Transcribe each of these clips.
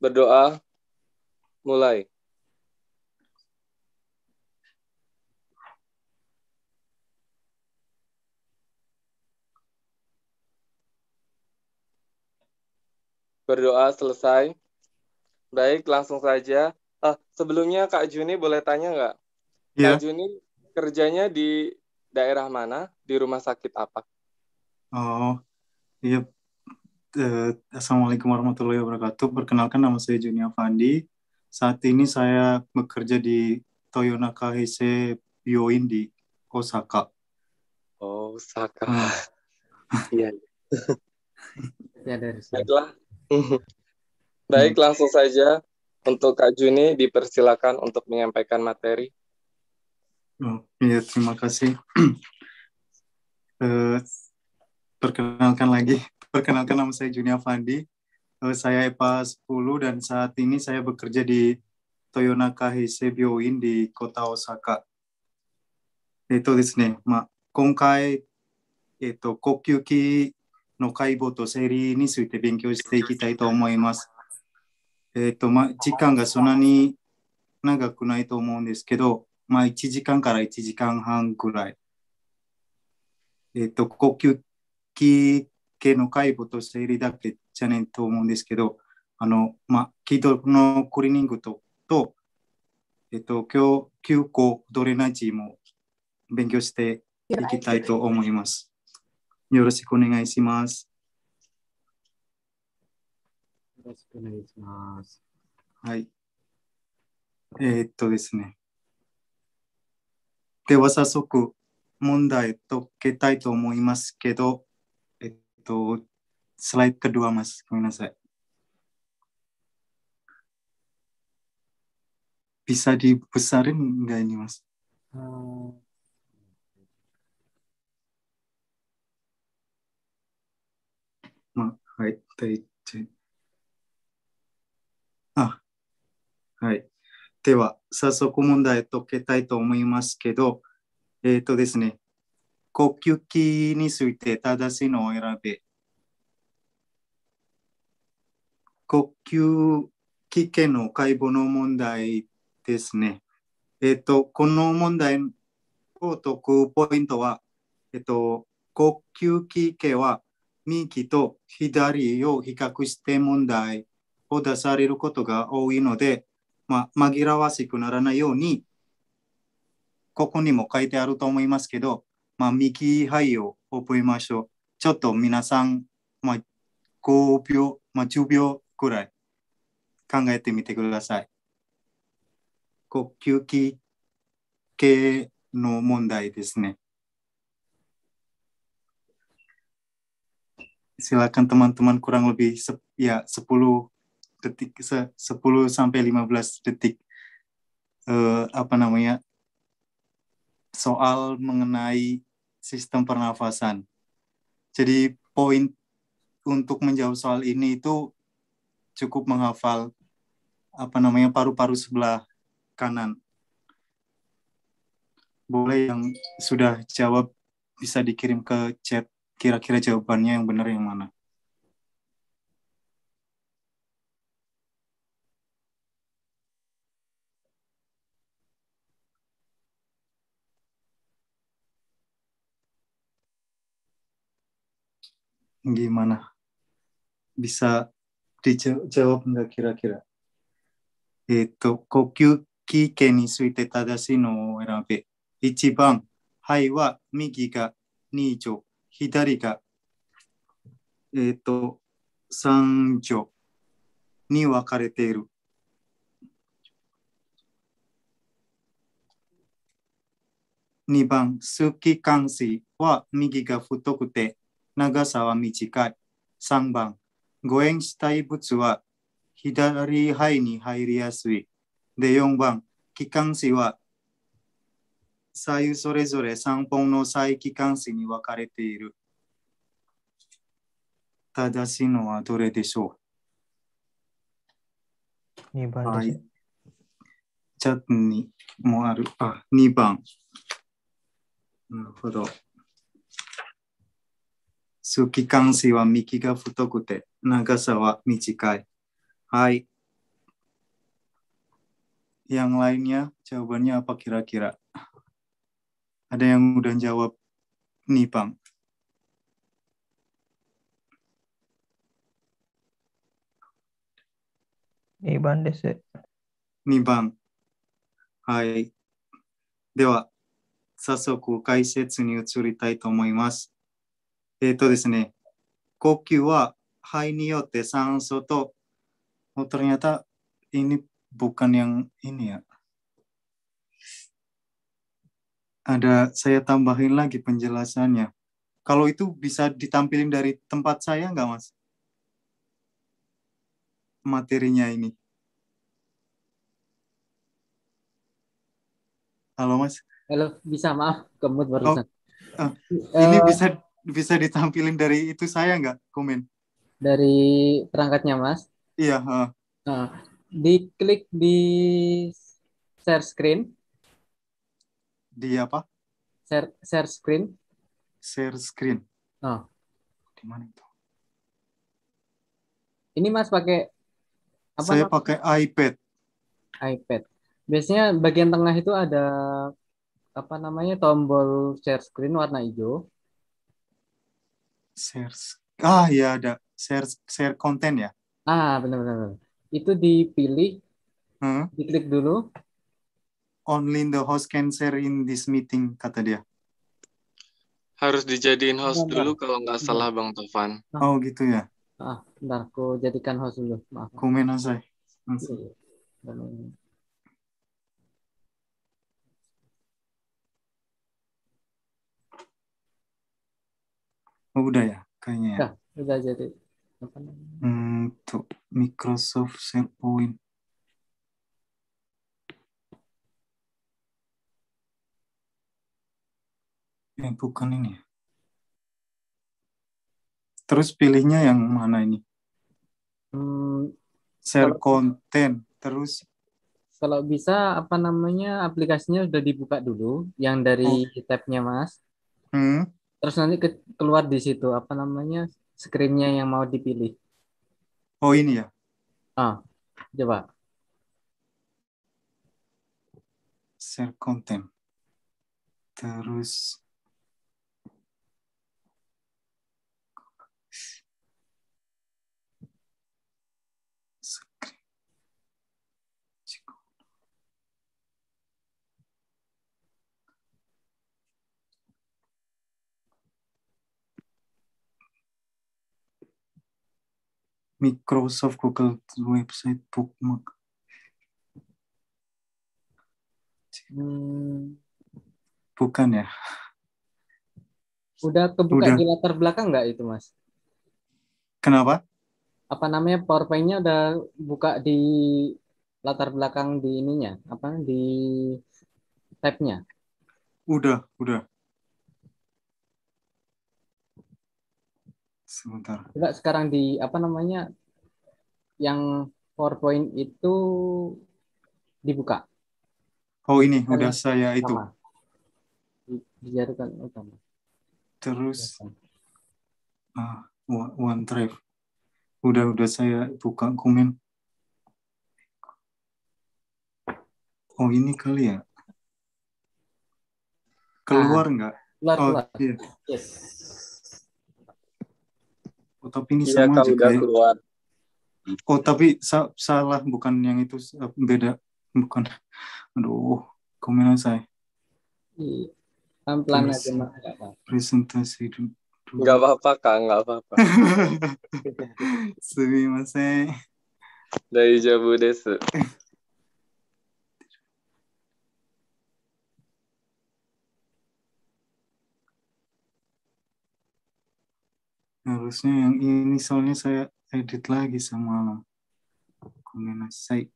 berdoa mulai. Berdoa selesai. Baik, langsung saja. Ah, sebelumnya Kak Juni boleh tanya nggak? Yeah. Kak Juni kerjanya di daerah mana? Di rumah sakit apa? Oh, iya. Yep. Assalamualaikum warahmatullahi wabarakatuh. Perkenalkan nama saya Junia Fandi. Saat ini saya bekerja di Toyonaka Heisei Bioin di Osaka. Oh, Osaka. Hmm. Iya. ya, Baiklah. Hmm. Baik, langsung saja untuk Kak Juni dipersilakan untuk menyampaikan materi. Oh, iya, terima kasih. uh, perkenalkan lagi Perkenalkan nama saya Junia Fandi. Saya EPA 10 dan saat ini saya bekerja di Toyonaka h e i s e Byoin di kota Osaka. えっとですね、まあ、今回、えっと、呼吸器の解剖と生理について勉強していきたいと思います。えっと、まあ、時間がそんなに長くないと思うんですけど、まあ、1時間から1時間半ぐらい。えっと、呼吸器系の介護として入れたくてじゃねえと思うんですけど、あの、まあ、気道のクリーニングと、と、えっと、今日、休校、ドレナーも勉強していきたいと思います。よろしくお願いします。よろしくお願いします。はい。えー、っとですね。では早速問題解けたいと思いますけど、itu slide kedua Mas Minasa. Bisa dibesarin enggak ini Mas? Hmm. Ma, hai, tai, ah, はい。では、早速問題解けたいと思いますけど、えっ、ー、とですね、呼吸器について正しいのを選べ。呼吸器系の解剖の問題ですね。えっ、と、この問題を解くポイントは、えっ、と、呼吸器系は右と左を比較して問題を出されることが多いので、まあ、紛らわしくならないように、ここにも書いてあると思いますけど、まあ、右肺を覚えましょう。ちょっと皆さん、まあ、5秒、まあ、10秒ぐらい考えてみてください。呼吸器系の問題ですね。Silakan teman-teman kurang lebih se ya 10 detik se, 10 sampai 15 detik eh, apa namanya soal mengenai sistem pernafasan. Jadi poin untuk menjawab soal ini itu cukup menghafal apa namanya paru-paru sebelah kanan. Boleh yang sudah jawab bisa dikirim ke chat kira-kira jawabannya yang benar yang mana. gimana? Bisa dijawab nggak kira-kira? えっと、呼吸器系について正しいのを選べ。一番、肺は右が二錠、左が、えっと、三錠に分かれている。二番、数気関心は右が太くて、長さは短い。3番、誤縁したい物は左肺に入りやすい。で、4番、気管支は左右それぞれ3本の再気管支に分かれている。正しいのはどれでしょう ?2 番はい。チャットにもある。あ、2番。なるほど。数期間子は幹が太くて、長さは短い。はい。Yang lainnya jawabannya apa kira-kira? Ada yang udah jawab nih, Bang? Niban desu. Niban. Hai. では、早速解説に移りたいと思います。えっ、ー、とですね、呼吸は肺によって酸素と、oh, ternyata ini bukan yang ini ya. Ada saya tambahin lagi penjelasannya. Kalau itu bisa ditampilin dari tempat saya nggak mas? Materinya ini. Halo mas. Halo, bisa maaf kemut barusan. Oh, uh, ini uh, bisa bisa ditampilin dari itu saya nggak komen dari perangkatnya mas iya uh. nah diklik di share screen di apa share share screen share screen nah di mana itu ini mas pakai apa saya pakai iPad iPad biasanya bagian tengah itu ada apa namanya tombol share screen warna hijau Ah, iya, share ah ya ada share share konten ya ah benar-benar itu dipilih hmm? diklik dulu only the host can share in this meeting kata dia harus dijadiin host bentar, dulu bentar. kalau nggak salah bentar. bang Tovan oh gitu ya ah bentar aku jadikan host dulu maaf komen saya Oh, udah ya, kayaknya. Ya, udah jadi. Apa hmm, Microsoft SharePoint. Ya, eh, bukan ini. Ya. Terus pilihnya yang mana ini? Hmm, Share konten Terus kalau bisa apa namanya aplikasinya sudah dibuka dulu yang dari oh. tabnya mas. Hmm terus nanti ke, keluar di situ apa namanya screennya yang mau dipilih oh ini ya ah coba share content terus Microsoft Google website bookmark bukan ya udah kebuka udah. di latar belakang nggak itu mas kenapa apa namanya powerpointnya udah buka di latar belakang di ininya apa di tabnya udah udah sebentar. Coba sekarang di apa namanya yang PowerPoint itu dibuka. Oh ini Karena udah saya itu. Dijadikan utama. Oh, Terus iya, ah drive. Udah udah saya buka komen. Oh ini kali ya. Keluar ah, nggak? Keluar, oh, keluar. Iya. Yes. Oh, tapi ini iya, sama kalau juga keluar. Oh, tapi sa salah bukan yang itu beda. Bukan. Aduh, komen saya. Iya. Pelan-pelan aja mah Presentasi dulu. Enggak apa-apa, Kak, enggak apa-apa. Sumimasen. Dari Jabu Desu. harusnya yang ini soalnya saya edit lagi sama saya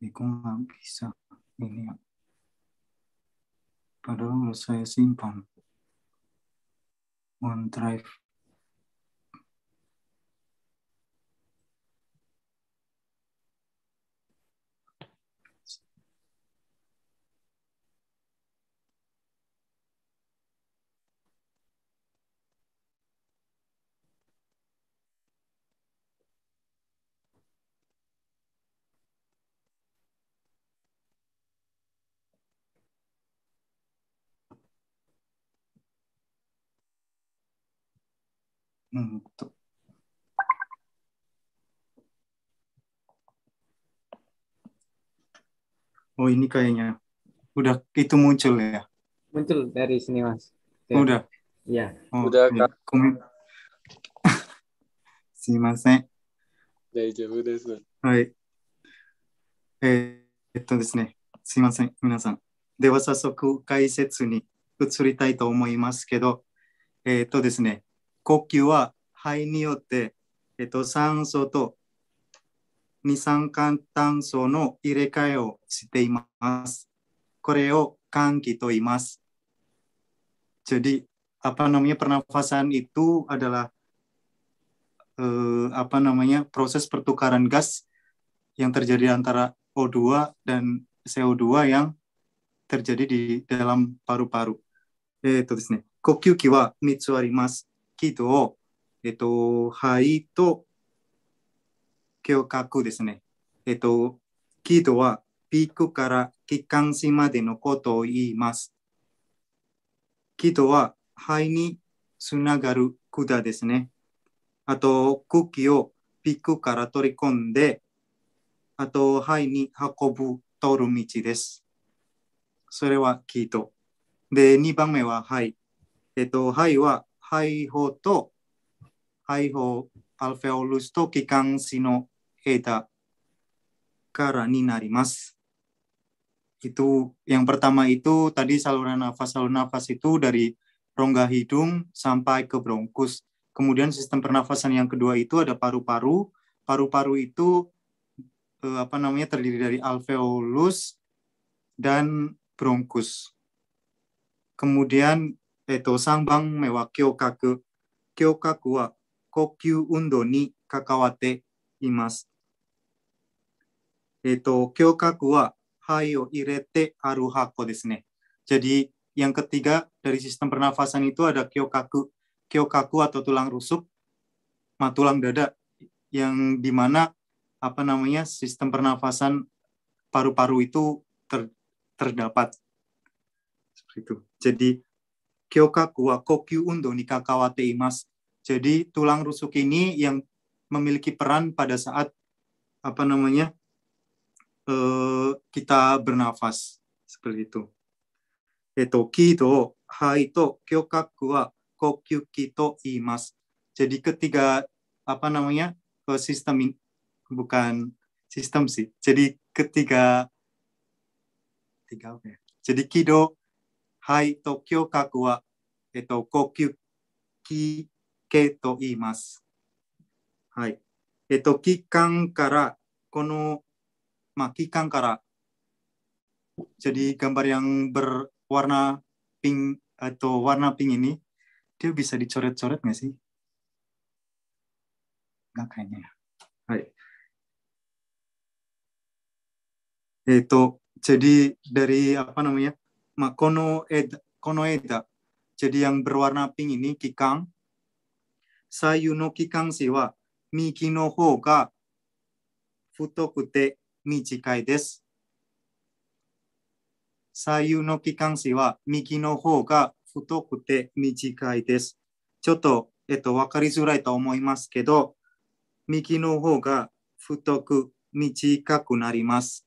Ini kok nggak bisa ini ya. Padahal saya simpan. one drive untuk Oh ini kayaknya udah itu muncul ya? Muncul dari sini mas. Oke. Udah. Iya. Oh, udah. Iya. Ya. Kom... Ya, ya, eh, si masnya. 大丈夫です。はい。えー、っとですね、すいません、皆さん。では早速解説に移りたいと思いますけど、えー、っとですね、呼吸は肺によって、えっと、酸素と二酸化炭素の入れ替えをしています。これを換気と言います。Jadi apa namanya pernafasan itu adalah eh, apa namanya proses pertukaran gas yang terjadi antara O2 dan CO2 yang terjadi di dalam paru-paru. えっ、ー、とですね、呼吸器は3つあります。Eh, トと、えっと、肺と胸郭ですね。えっと、木とはピークから気管支までのことを言います。木とは肺につながる管ですね。あと、空気をピークから取り込んで、あと、肺に運ぶ、通る道です。それはキート。で、2番目は肺。えっと、肺は alveolus kara. Itu yang pertama itu tadi saluran nafas saluran nafas itu dari rongga hidung sampai ke bronkus. Kemudian sistem pernafasan yang kedua itu ada paru-paru. Paru-paru itu eh, apa namanya terdiri dari alveolus dan bronkus. Kemudian えっと、3番目は胸郭。胸郭は呼吸運動に関わっています。えっと、胸郭は肺を入れて aruh hako yang ketiga dari sistem pernafasan itu ada kyokaku. Kyokaku atau tulang rusuk, tulang dada yang dimana apa namanya sistem pernafasan paru-paru itu ter, terdapat. Seperti itu. Jadi Gyokaku wa Kokyu Undo ni kakawate imas. Jadi tulang rusuk ini yang memiliki peran pada saat apa namanya eh, kita bernafas seperti itu. Eto kido haito kyokaku wa kokyu kito imas. Jadi ketiga apa namanya eh, sistem in, bukan sistem sih. Jadi ketiga tiga apa ya? Jadi kido 肺と胸郭は、えっと、呼吸器系と言います。はい。えっと、気管から、この、まあ、気管から、jadi gambar yang berwarna pink atau warna pink ini, dia bisa dicoret-coret nggak sih? Nggak kayaknya. Hai. Itu, jadi dari apa namanya, Makono ed, kono eda. Jadi yang berwarna pink ini kikang. Sayu no kikang si wa miki no hou ga futoku te michikai desu. 左右の機関紙は右の方が太くて短いです。ちょっと、えっと、わかりづらいと思いますけど、右の方が太く短くなります。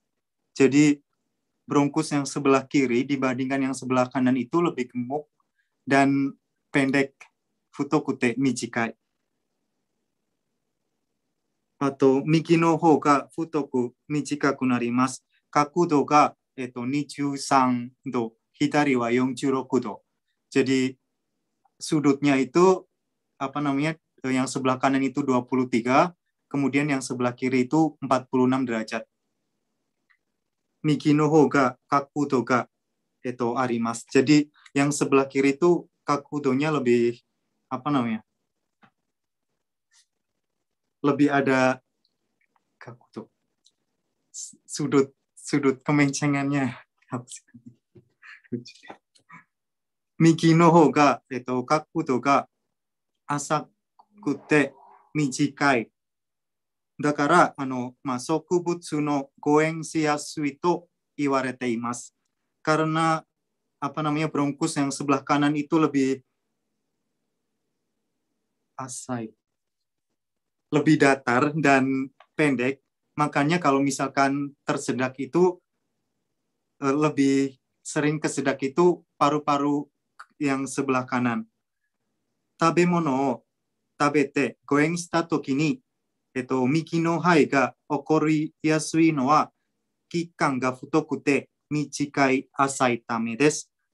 jadi bronkus yang sebelah kiri dibandingkan yang sebelah kanan itu lebih gemuk dan pendek futokute mijikai. Atau miki no hou ga futoku michikaku narimasu. Kakudo ga eto, 23 do, hitari wa 46 do. Jadi sudutnya itu apa namanya eh, yang sebelah kanan itu 23, kemudian yang sebelah kiri itu 46 derajat ga eto arimas. Jadi yang sebelah kiri itu kakudonya lebih apa namanya? Lebih ada kakudo. Sudut sudut kemencengannya. Miki no ho ga, eto, kakudo ga asakute mijikai. だから、あのまあ、植物の誤嚥しやすいと言われています。Karena apa namanya bronkus yang sebelah kanan itu lebih asai, lebih datar dan pendek. Makanya kalau misalkan tersedak itu eh, lebih sering kesedak itu paru-paru yang sebelah kanan. Tabemono, tabete, goeng shita toki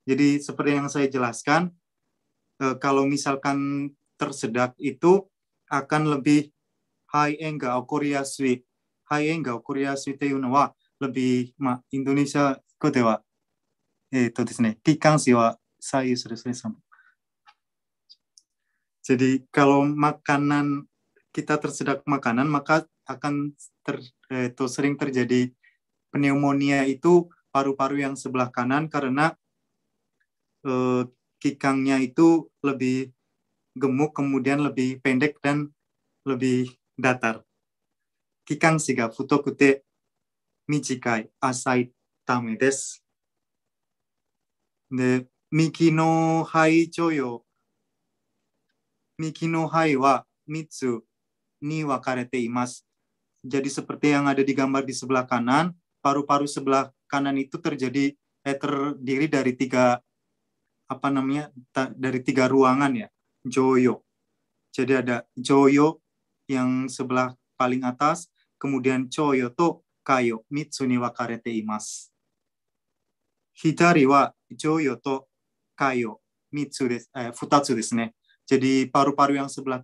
jadi seperti yang saya jelaskan, eh, kalau misalkan tersedak itu akan lebih high enga okoriasui. High ga okoriasui te no wa lebih ma Indonesia ko de wa Itu to desu ne, kikansi wa sayu suru Jadi kalau makanan kita tersedak makanan maka akan ter, itu eh, sering terjadi pneumonia itu paru-paru yang sebelah kanan karena eh, kikangnya itu lebih gemuk kemudian lebih pendek dan lebih datar. Kikang siga futo kute michikai asai tame desu. De, miki no hai choyo. Miki no hai wa mitsu jadi seperti yang ada di gambar di sebelah kanan, paru-paru sebelah kanan itu terjadi eh, terdiri dari tiga apa namanya ta, dari tiga ruangan ya, joyo. Jadi ada joyo yang sebelah paling atas, kemudian choyo to kayo ni wakarete imas. Hitari wa joyo to kayo mitsu des, eh, futatsu desu ne. Jadi paru-paru yang sebelah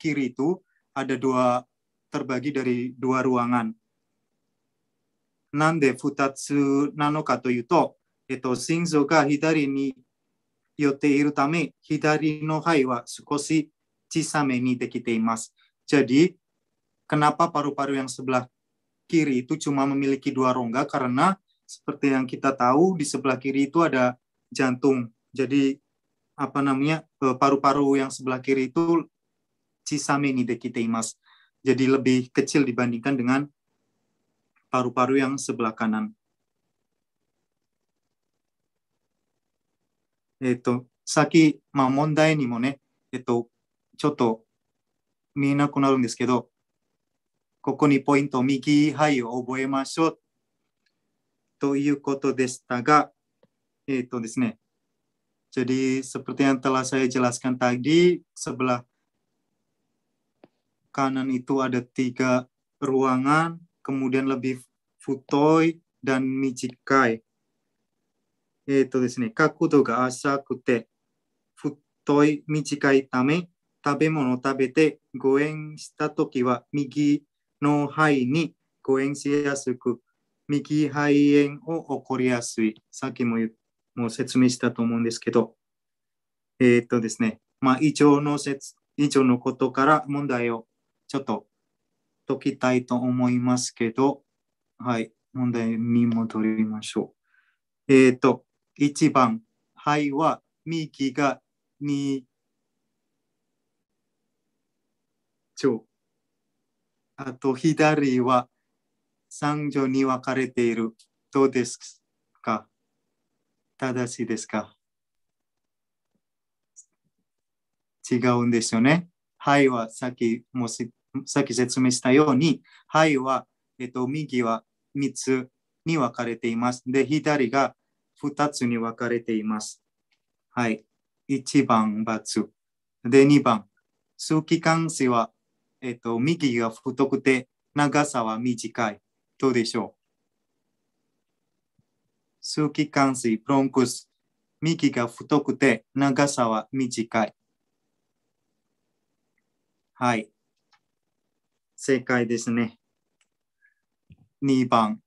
kiri itu ada dua terbagi dari dua ruangan. Nande futatsu nano kato yuto, eto shinzo ga hidari ni yotte iru tame, hidari no hai wa sukoshi chisame ni dekite imasu. Jadi, kenapa paru-paru yang sebelah kiri itu cuma memiliki dua rongga karena seperti yang kita tahu di sebelah kiri itu ada jantung. Jadi apa namanya eh, paru-paru yang sebelah kiri itu cisame ni Jadi lebih kecil dibandingkan dengan paru-paru yang sebelah kanan. Eto, saki, ma, mondai ni mo ne, eto, choto, chotto, mienaku naru desu kedo, koko ni pointo, migi hai o oboe seperti yang telah saya jelaskan tadi, sebelah kanan itu ada tiga ruangan, kemudian lebih futoi dan michikai. Itu di sini, kakudo ga asa kute, futoi michikai tame, 食べ物を食べて誤縁したときは右の肺に誤縁しやすく、右肺炎を起こりやすい。さっきももう説明したと思うんですけど、えー、っとですね、まあ、以上の説、以上のことから問題をちょっと解きたいと思いますけど、はい、問題に戻りましょう。えっ、ー、と、1番、はいは右が2丁。あと、左は3条に分かれている。どうですか正しいですか違うんですよね。はいはさっきもしさっき説明したように、はいは、えっと、右は3つに分かれています。で、左が2つに分かれています。はい。1番、×。で、2番。数期間詞は、えっと、右が太くて、長さは短い。どうでしょう数期間詞、プロンクス。右が太くて、長さは短い。はい。正解ですね。2番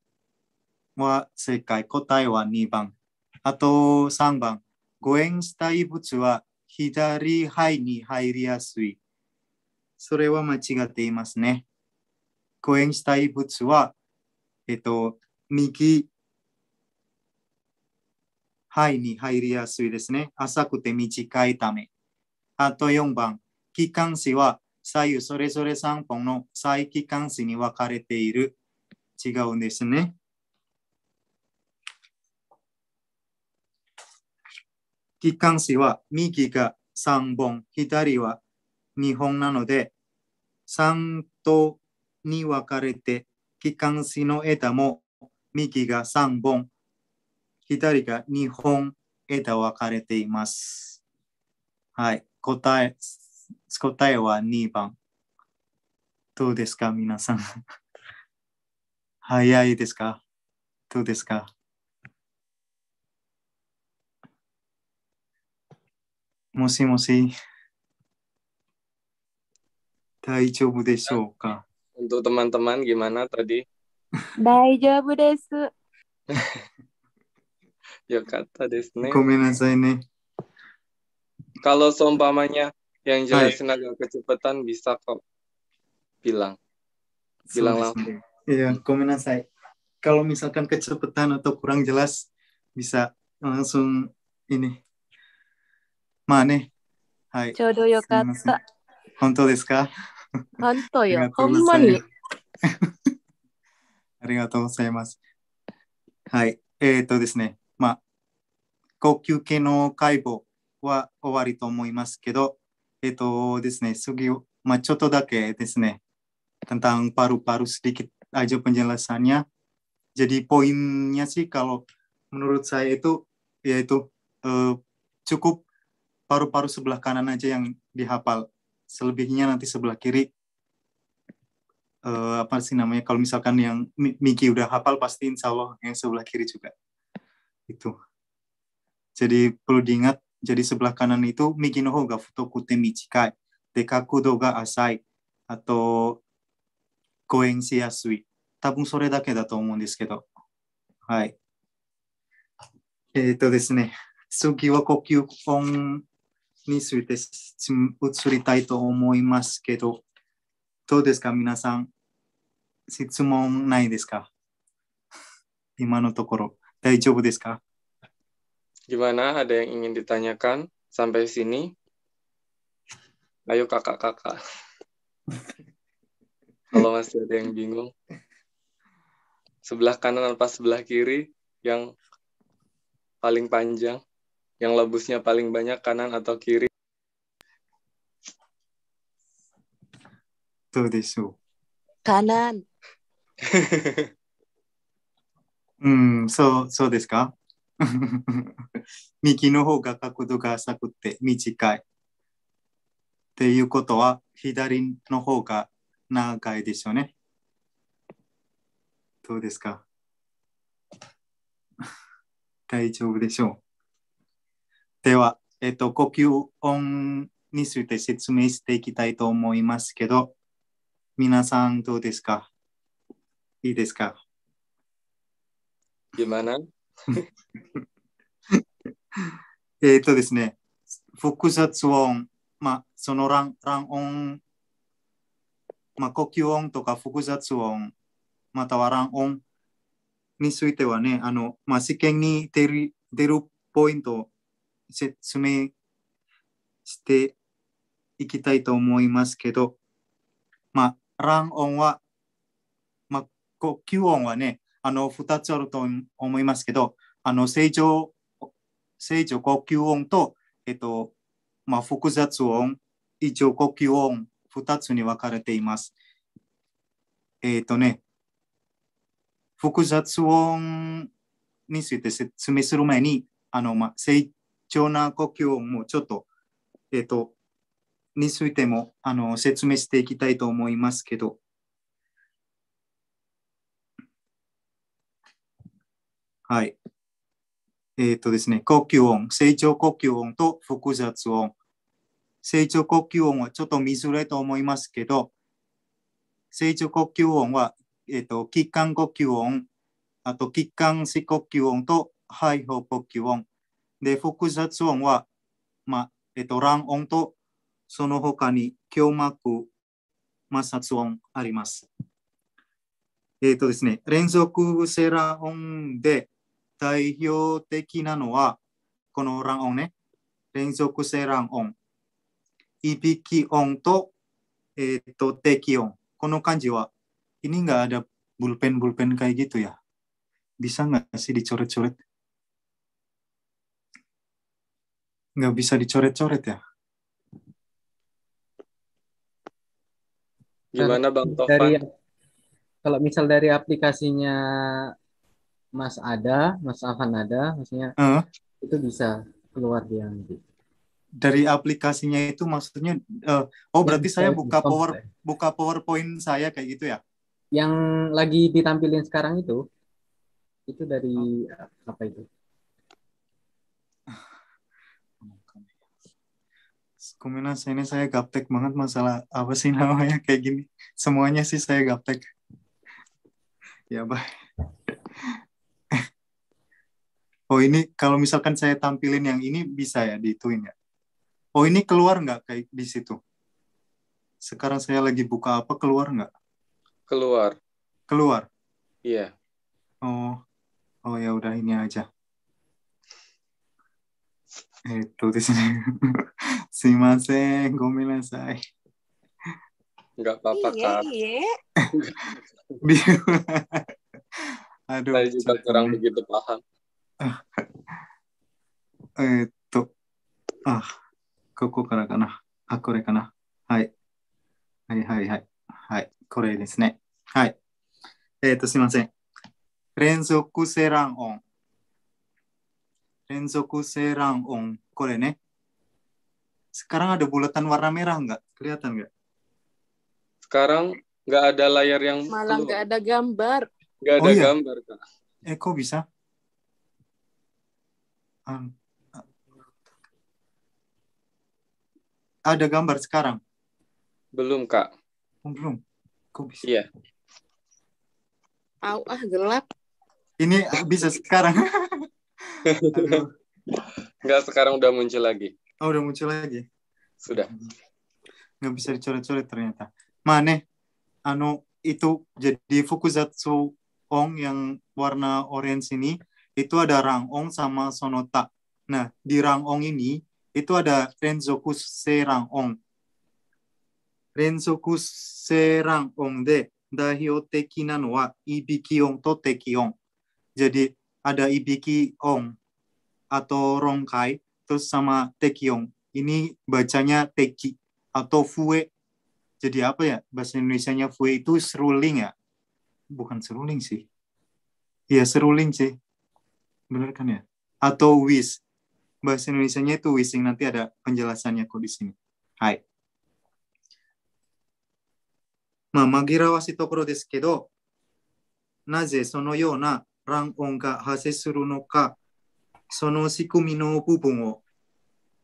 は正解。答えは2番。あと3番。誤縁した異物は左肺に入りやすい。それは間違っていますね。誤縁した異物は、えっと、右肺に入りやすいですね。浅くて短いため。あと4番。気管支は左右それぞれ3本の再帰関数に分かれている。違うんですね。帰還数は右が3本、左は2本なので、3と2分かれて、帰還数の枝も右が3本、左が2本枝分かれています。はい、答え答えは2番。どうですか、皆さん。早いですかどうですかもしもし。大丈夫でしょうか Untuk teman-teman gimana tadi? Daijobu desu. Yokata desu ne. Gomenasai ne. Kalau seumpamanya yang jelas, tenaga kecepatan bisa kok bilang bilang langsung iya komenan saya kalau misalkan kecepatan atau kurang jelas bisa langsung ini mana Hai. Jodoh yo ya, kata. Honto desu ka? Honto yo. Honma ni. ありがとうございます。はい。えっ、ー、とですね。まあ、高級系の解剖は終わりと思いますけど、えっ、ー、とですね、sugi, ma contoh dake tentang paru-paru sedikit aja penjelasannya. Jadi poinnya sih kalau menurut saya itu yaitu eh, cukup paru-paru sebelah kanan aja yang dihafal. Selebihnya nanti sebelah kiri eh, apa sih namanya kalau misalkan yang Miki udah hafal pasti insya Allah yang sebelah kiri juga itu. Jadi perlu diingat Jadi s e b e l a 右の方が太くて短い。で、角度が浅い。あと、誤演しやすい。多分それだけだと思うんですけど。はい。えっ、とですね、次は呼吸音について移りたいと思いますけど、どうですか皆さん。質問ないですか今のところ。大丈夫ですか Gimana? Ada yang ingin ditanyakan sampai sini? Ayo kakak-kakak. Kalau masih ada yang bingung. Sebelah kanan apa sebelah kiri yang paling panjang, yang lebusnya paling banyak kanan atau kiri? Kanan. Tuh hmm, so this うん、そう、そうですか 右の方が角度が浅くて短い。っていうことは、左の方が長いでしょうね。どうですか 大丈夫でしょう。では、えっと、呼吸音について説明していきたいと思いますけど、皆さんどうですかいいですか今 i えっとですね、複雑音、まあ、その乱乱音、まあ、呼吸音とか複雑音、または乱音についてはね、あの、まあ、試験に出る出るポイント説明していきたいと思いますけど、まあ、乱音は、まあ、呼吸音はね、あの、二つあると思いますけど、あの、正常、正常呼吸音と、えっと、まあ、複雑音、異常呼吸音、二つに分かれています。えっ、とね、複雑音について説明する前に、あの、まあ、正常な呼吸音もちょっと、えっ、と、についても、あの、説明していきたいと思いますけど、はい。えっ、ー、とですね、呼吸音、成長呼吸音と複雑音。成長呼吸音はちょっと見づらいと思いますけど、成長呼吸音は、えっ、ー、と、気管呼吸音、あと気管支呼吸音と肺胞呼吸音。で、複雑音は、まあ、えっ、ー、と、卵音と、その他に胸膜摩擦音あります。えっ、ー、とですね、連続セラ音で、代表的なのは、この卵音ね、連続性卵音、いびき音と、えっ、ー、と、適音。この漢字は、ini nggak ada bulpen-bulpen kayak gitu ya? Bisa nggak sih dicoret-coret? Nggak bisa dicoret-coret ya? Gimana Bang Tovan? Dari, kalau misal dari aplikasinya Mas ada, Mas Afan ada, maksudnya uh. itu bisa keluar dia nanti. Dari aplikasinya itu maksudnya uh, oh berarti saya buka power buka PowerPoint saya kayak gitu ya? Yang lagi ditampilin sekarang itu itu dari oh. apa itu? saya ini saya gaptek banget masalah apa sih namanya kayak gini. Semuanya sih saya gaptek. ya, bye oh ini kalau misalkan saya tampilin yang ini bisa ya dituin ya oh ini keluar nggak kayak di situ sekarang saya lagi buka apa keluar nggak keluar keluar iya yeah. oh oh ya udah ini aja itu di sini si maseng gomila saya nggak apa-apa iya, iya. aduh saya juga kurang begitu paham あえー、っと、あ、ここからかな。あ、これかな。はい。はいはいはい。はい。これですね。はい。えー、っと、すいません。連続セラン音。連続セラン音。これね。Sekarang ada bulatan warna merah nggak? Kelihatan nggak? Sekarang nggak ada layar yang... Malah nggak ada gambar. Nggak ada oh, iya? gambar, Kak. Eh, kok bisa? ada gambar sekarang? Belum, Kak. Oh, belum. Kok bisa? Iya. Au, ah gelap. Ini bisa sekarang. Enggak, sekarang udah muncul lagi. Oh, udah muncul lagi. Sudah. Enggak bisa dicoret-coret ternyata. Mane? Anu itu jadi Fukuzatsu Ong yang warna orange ini itu ada Rangong sama Sonota. Nah, di Rangong ini itu ada Renzoku Serangong. Renzoku Serangong de dahio teki nano wa ibikiong to ong. Jadi ada ibiki ibikiong atau rongkai terus sama teki ong. Ini bacanya teki atau fue. Jadi apa ya bahasa Indonesianya fue itu seruling ya? Bukan seruling sih. Iya seruling sih Bener kan ya? Atau wish. Bahasa Indonesia-nya itu wishing. Nanti ada penjelasannya kok di sini. Hai. まあ、紛らわしいところですけど、なぜそのような乱音が発生するのか、その仕組みの部分を、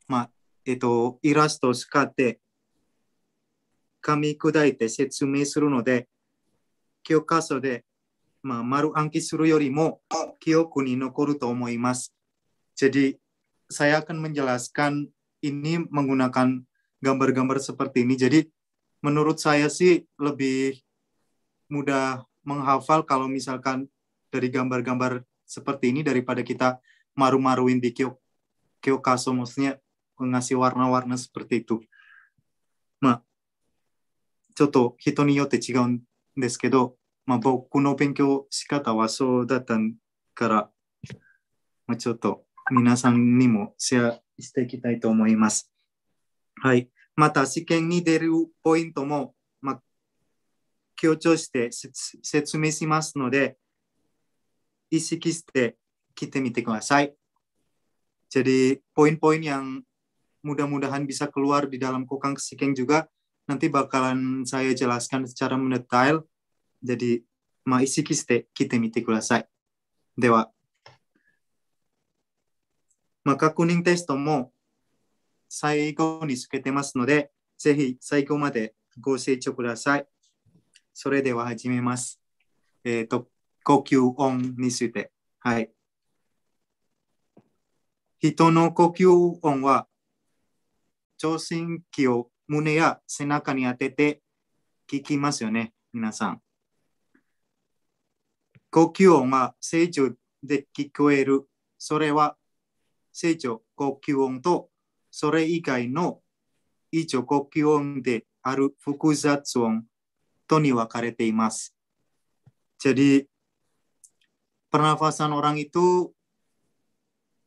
まあ、えっと、イラストを使って噛み砕いて説明するので、教科書で Maru まあ、丸暗記するよりも、kiyoku ni nokoru to omoimasu. Jadi, saya akan menjelaskan ini menggunakan gambar-gambar seperti ini. Jadi, menurut saya sih lebih mudah menghafal kalau misalkan dari gambar-gambar seperti ini daripada kita maru-maruin di kyo, kyo kaso, maksudnya ngasih warna-warna seperti itu. Ma, Nah, ちょっと人によって違うんですけど、まあ、僕の勉強仕方はそうだったから、まあ、ちょっと皆さんにもシェアしていきたいと思います。はい。また、試験に出るポイントも、まあ、強調して説明しますので、意識して来てみてください。Jadi poin-poin yang mudah-mudahan bisa keluar di dalam kokang sikeng juga nanti bakalan saya jelaskan secara mendetail ひ、まあ、意識して来てみてください。では、まあ、確認テストも最後につけてますので、ぜひ最後までご清聴ください。それでは始めます。えっ、ー、と、呼吸音について。はい。人の呼吸音は、聴診器を胸や背中に当てて聞きますよね、皆さん。呼吸音は成長で聞こえる。それは成長呼吸音とそれ以外の一応呼吸音である複雑音とに分かれています。Jadi pernafasan orang itu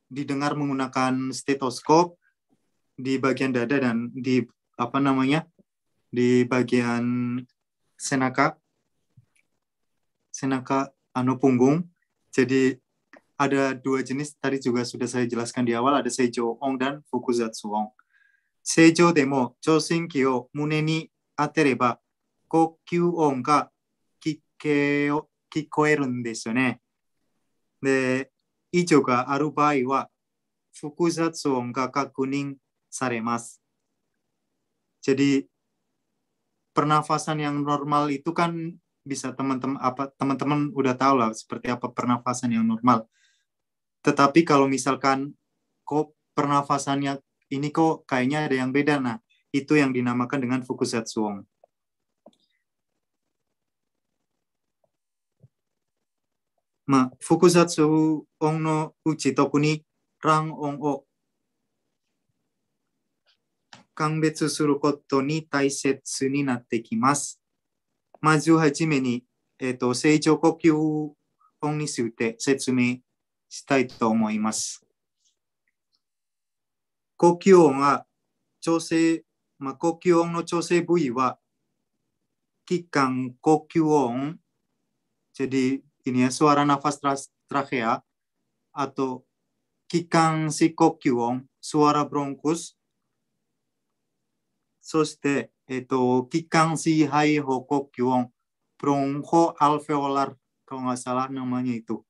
didengar menggunakan stetoskop di bagian dada dan di apa namanya di bagian senaka senaka anu punggung. Jadi ada dua jenis tadi juga sudah saya jelaskan di awal ada seijo ong dan fukuzatsu ong. Seijo demo ki o mune ni atereba kokyu on ga kikoeru desu ne. De ijo ga aru bai wa fukuzatsu on ga kakunin saremasu. Jadi pernafasan yang normal itu kan bisa teman-teman apa teman-teman udah tahu lah seperti apa pernafasan yang normal. Tetapi kalau misalkan kok pernafasannya ini kok kayaknya ada yang beda nah itu yang dinamakan dengan suong. Ma fukusatsu suong no uchi toku ni rang ong o kanbetsu suru koto ni taisetsu ni natte kimasu. まずはじめに、えっ、と、正常呼吸音について説明したいと思います。呼吸音は、調整、まあ、呼吸音の調整部位は、気管呼吸音、ジェリー、イニアスワラナファストラフェア、あと、気管支呼吸音、スワラブロンクス、そして、kikang si えっ、と、機関支配 hukum Kyong, bronko alveolar, kalau nggak salah namanya itu.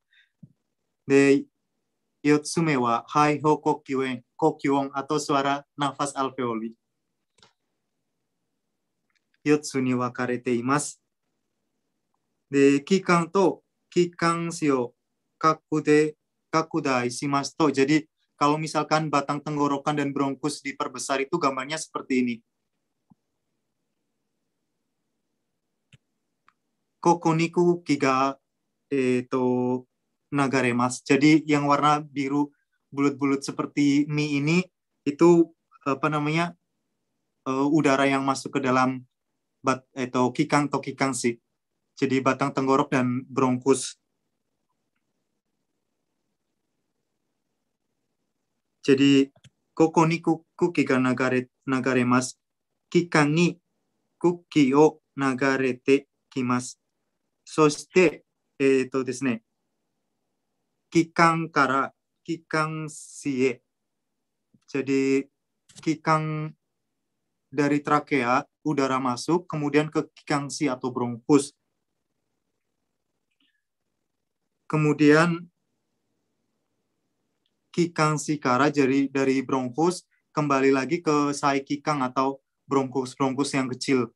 De, Yotsume wa hai hokokyueng, kiwong atau suara nafas alveoli. Yotsu ni kaku de kaku kakudai simasto. Jadi kalau misalkan batang tenggorokan dan bronkus diperbesar itu gambarnya seperti ini. itu nagaremas. Jadi yang warna biru bulat-bulat seperti mie ini itu apa namanya uh, udara yang masuk ke dalam bat atau kikang atau kikang sih. Jadi batang tenggorok dan bronkus. Jadi koko niku kuki ga nagare nagare mas. Kikang ni kuki o nagarete kimasu. そして、えっ、ー、とですね、機関から、機関士へ。Jadi, 機関 dari trakea, udara masuk, kemudian ke kikangsi atau bronkus. Kemudian kikangsi kara jadi dari bronkus kembali lagi ke sai kikang atau bronkus-bronkus yang kecil.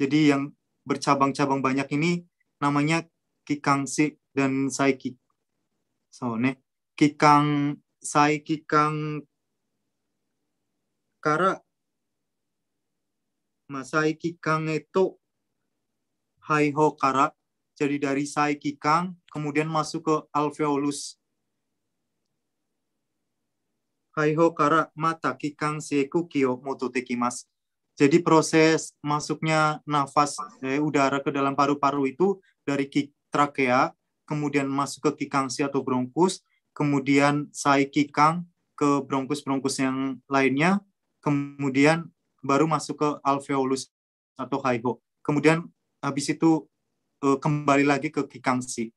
Jadi yang bercabang-cabang banyak ini namanya Kikangsi dan Saiki. So ne, Kikang Sai Kikang Kara Masai Kikang itu Hai Ho Kara. Jadi dari Sai Kikang kemudian masuk ke alveolus. Hai Ho Kara mata Kikang seku Kyo Moto Tekimas. Jadi proses masuknya nafas eh, udara ke dalam paru-paru itu dari trakea, kemudian masuk ke kikangsi atau bronkus, kemudian sai kikang ke bronkus-bronkus yang lainnya, kemudian baru masuk ke alveolus atau haigo. Kemudian habis itu eh, kembali lagi ke kikangsi.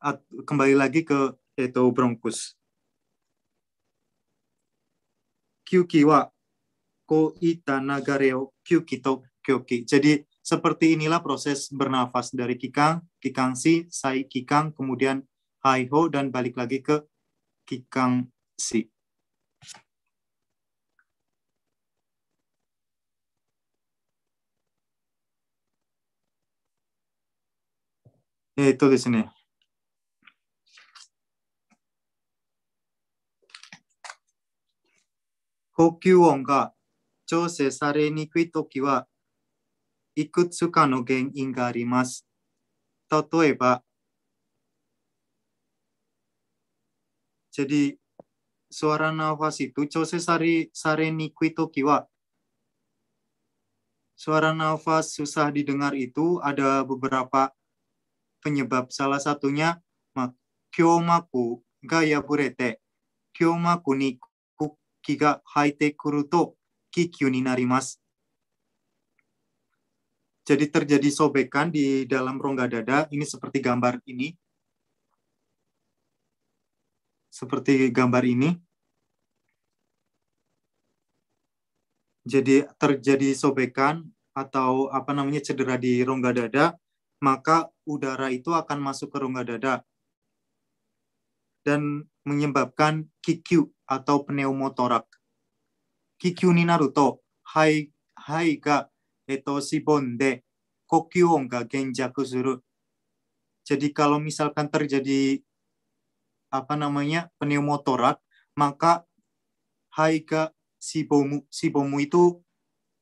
At, kembali lagi ke itu bronkus. wa ko itanagareo kyukito kyoki. Jadi seperti inilah proses bernafas dari kikang, kikang kikangsi, sai kikang, kemudian hai ho dan balik lagi ke kikang si. Ya, itu di sini. Hokyu ga 調整されにくいときは、いくつかの原因があります。例えば、Jadi, suara nafas itu cose sari sare nikui tokiwa. Suara nafas susah didengar itu ada beberapa penyebab. Salah satunya kyomaku ga yaburete, kyomaku ni kuki ga haite kuru to kikyu ni Jadi terjadi sobekan di dalam rongga dada. Ini seperti gambar ini. Seperti gambar ini. Jadi terjadi sobekan atau apa namanya cedera di rongga dada, maka udara itu akan masuk ke rongga dada dan menyebabkan kikyu atau pneumotorak. 気球になると肺肺が、えっと、しぼんで呼吸音が減弱する。Jadi kalau misalkan terjadi apa namanya pneumotorak, maka hai ga sibomu sibomu itu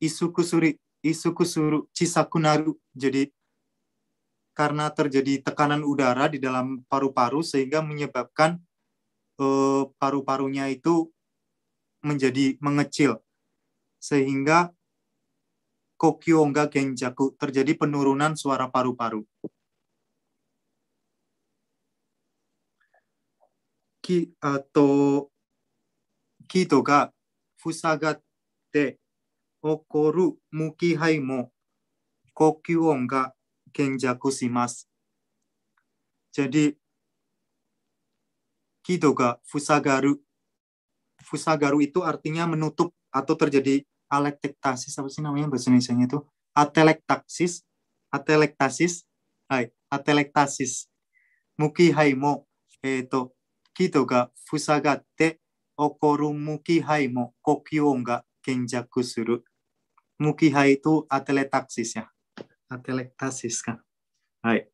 isukusuri isukusuru cisakunaru. Jadi karena terjadi tekanan udara di dalam paru-paru sehingga menyebabkan eh, paru-parunya itu menjadi mengecil sehingga kokyonga genjaku terjadi penurunan suara paru-paru. Ki atau kito ga fusagatte okoru mukihai mo kokyonga genjaku shimasu. Jadi kito ga fusagaru fusagaru itu artinya menutup atau terjadi alektektasis apa sih namanya bahasa Indonesia itu atelektasis atelektasis hai atelektasis muki mo eto kito ga fusagatte okoru muki mo kokyon ga kenjaku suru muki hai itu atelektasis ya atelektasis kan hai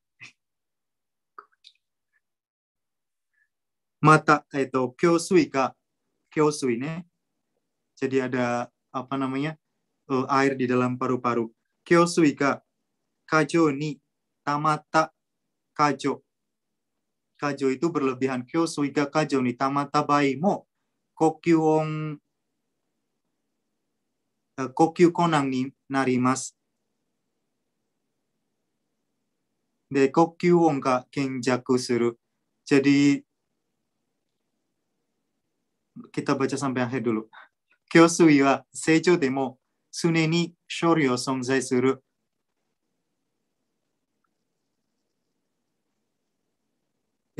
ga kyosu ini jadi ada apa namanya uh, air di dalam paru-paru kyosu ika kajo ni tamata kajo kajo itu berlebihan kyosu ika kajo ni tamata bai mo on uh, eh, kokyu konan ni kenjaku suru jadi kita baca sampai akhir dulu. Kyosui wa seicho demo tsune ni shori o sonzai suru.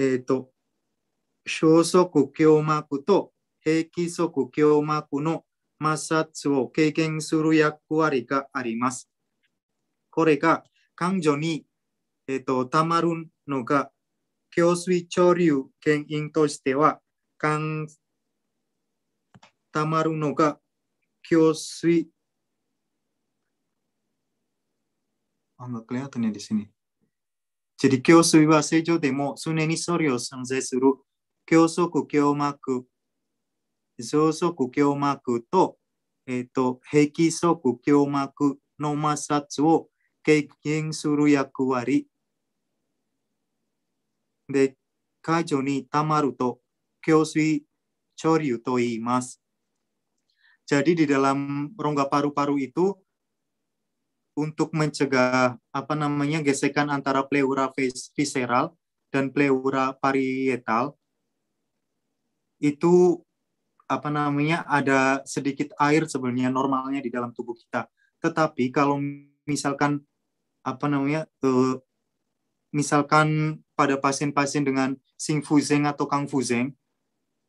Eh to, shousoku kyomaku to heiki soku kyomaku no 摩擦を経験する役割があります。これが感情に、えーと、とたまるのが、教水潮流原因としては、関たまるのが胸水。あんま、くれあとねですね。ちり胸水は正常でも常にそれを存在する胸側胸膜、上側胸膜と、えっ、と、平気側胸膜の摩擦を経験する役割。で、解除にたまると胸水貯留と言います。Jadi di dalam rongga paru-paru itu untuk mencegah apa namanya gesekan antara pleura visceral dan pleura parietal itu apa namanya ada sedikit air sebenarnya normalnya di dalam tubuh kita. Tetapi kalau misalkan apa namanya eh, misalkan pada pasien-pasien dengan singfuzeng atau kangfuzeng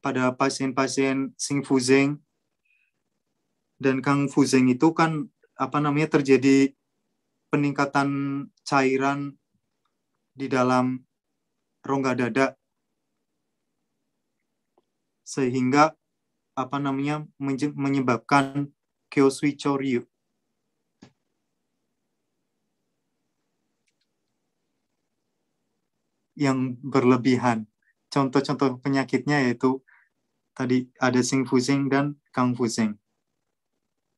pada pasien-pasien singfuzeng dan Kang Fuzeng itu kan apa namanya terjadi peningkatan cairan di dalam rongga dada sehingga apa namanya menyebabkan Kyosui yang berlebihan. Contoh-contoh penyakitnya yaitu tadi ada Sing Fuzing dan Kang Fuzing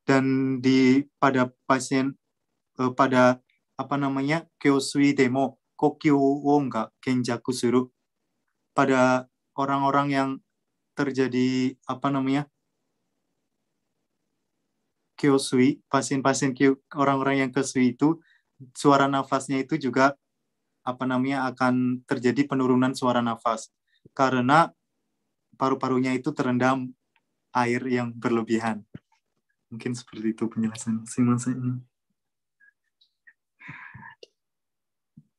dan di pada pasien uh, pada apa namanya kyosui demo kokyo wo ga kenjaku suru pada orang-orang yang terjadi apa namanya kyosui pasien-pasien orang-orang yang kyosui itu suara nafasnya itu juga apa namanya akan terjadi penurunan suara nafas karena paru-parunya itu terendam air yang berlebihan. Mungkin seperti itu penjelasan Simon saya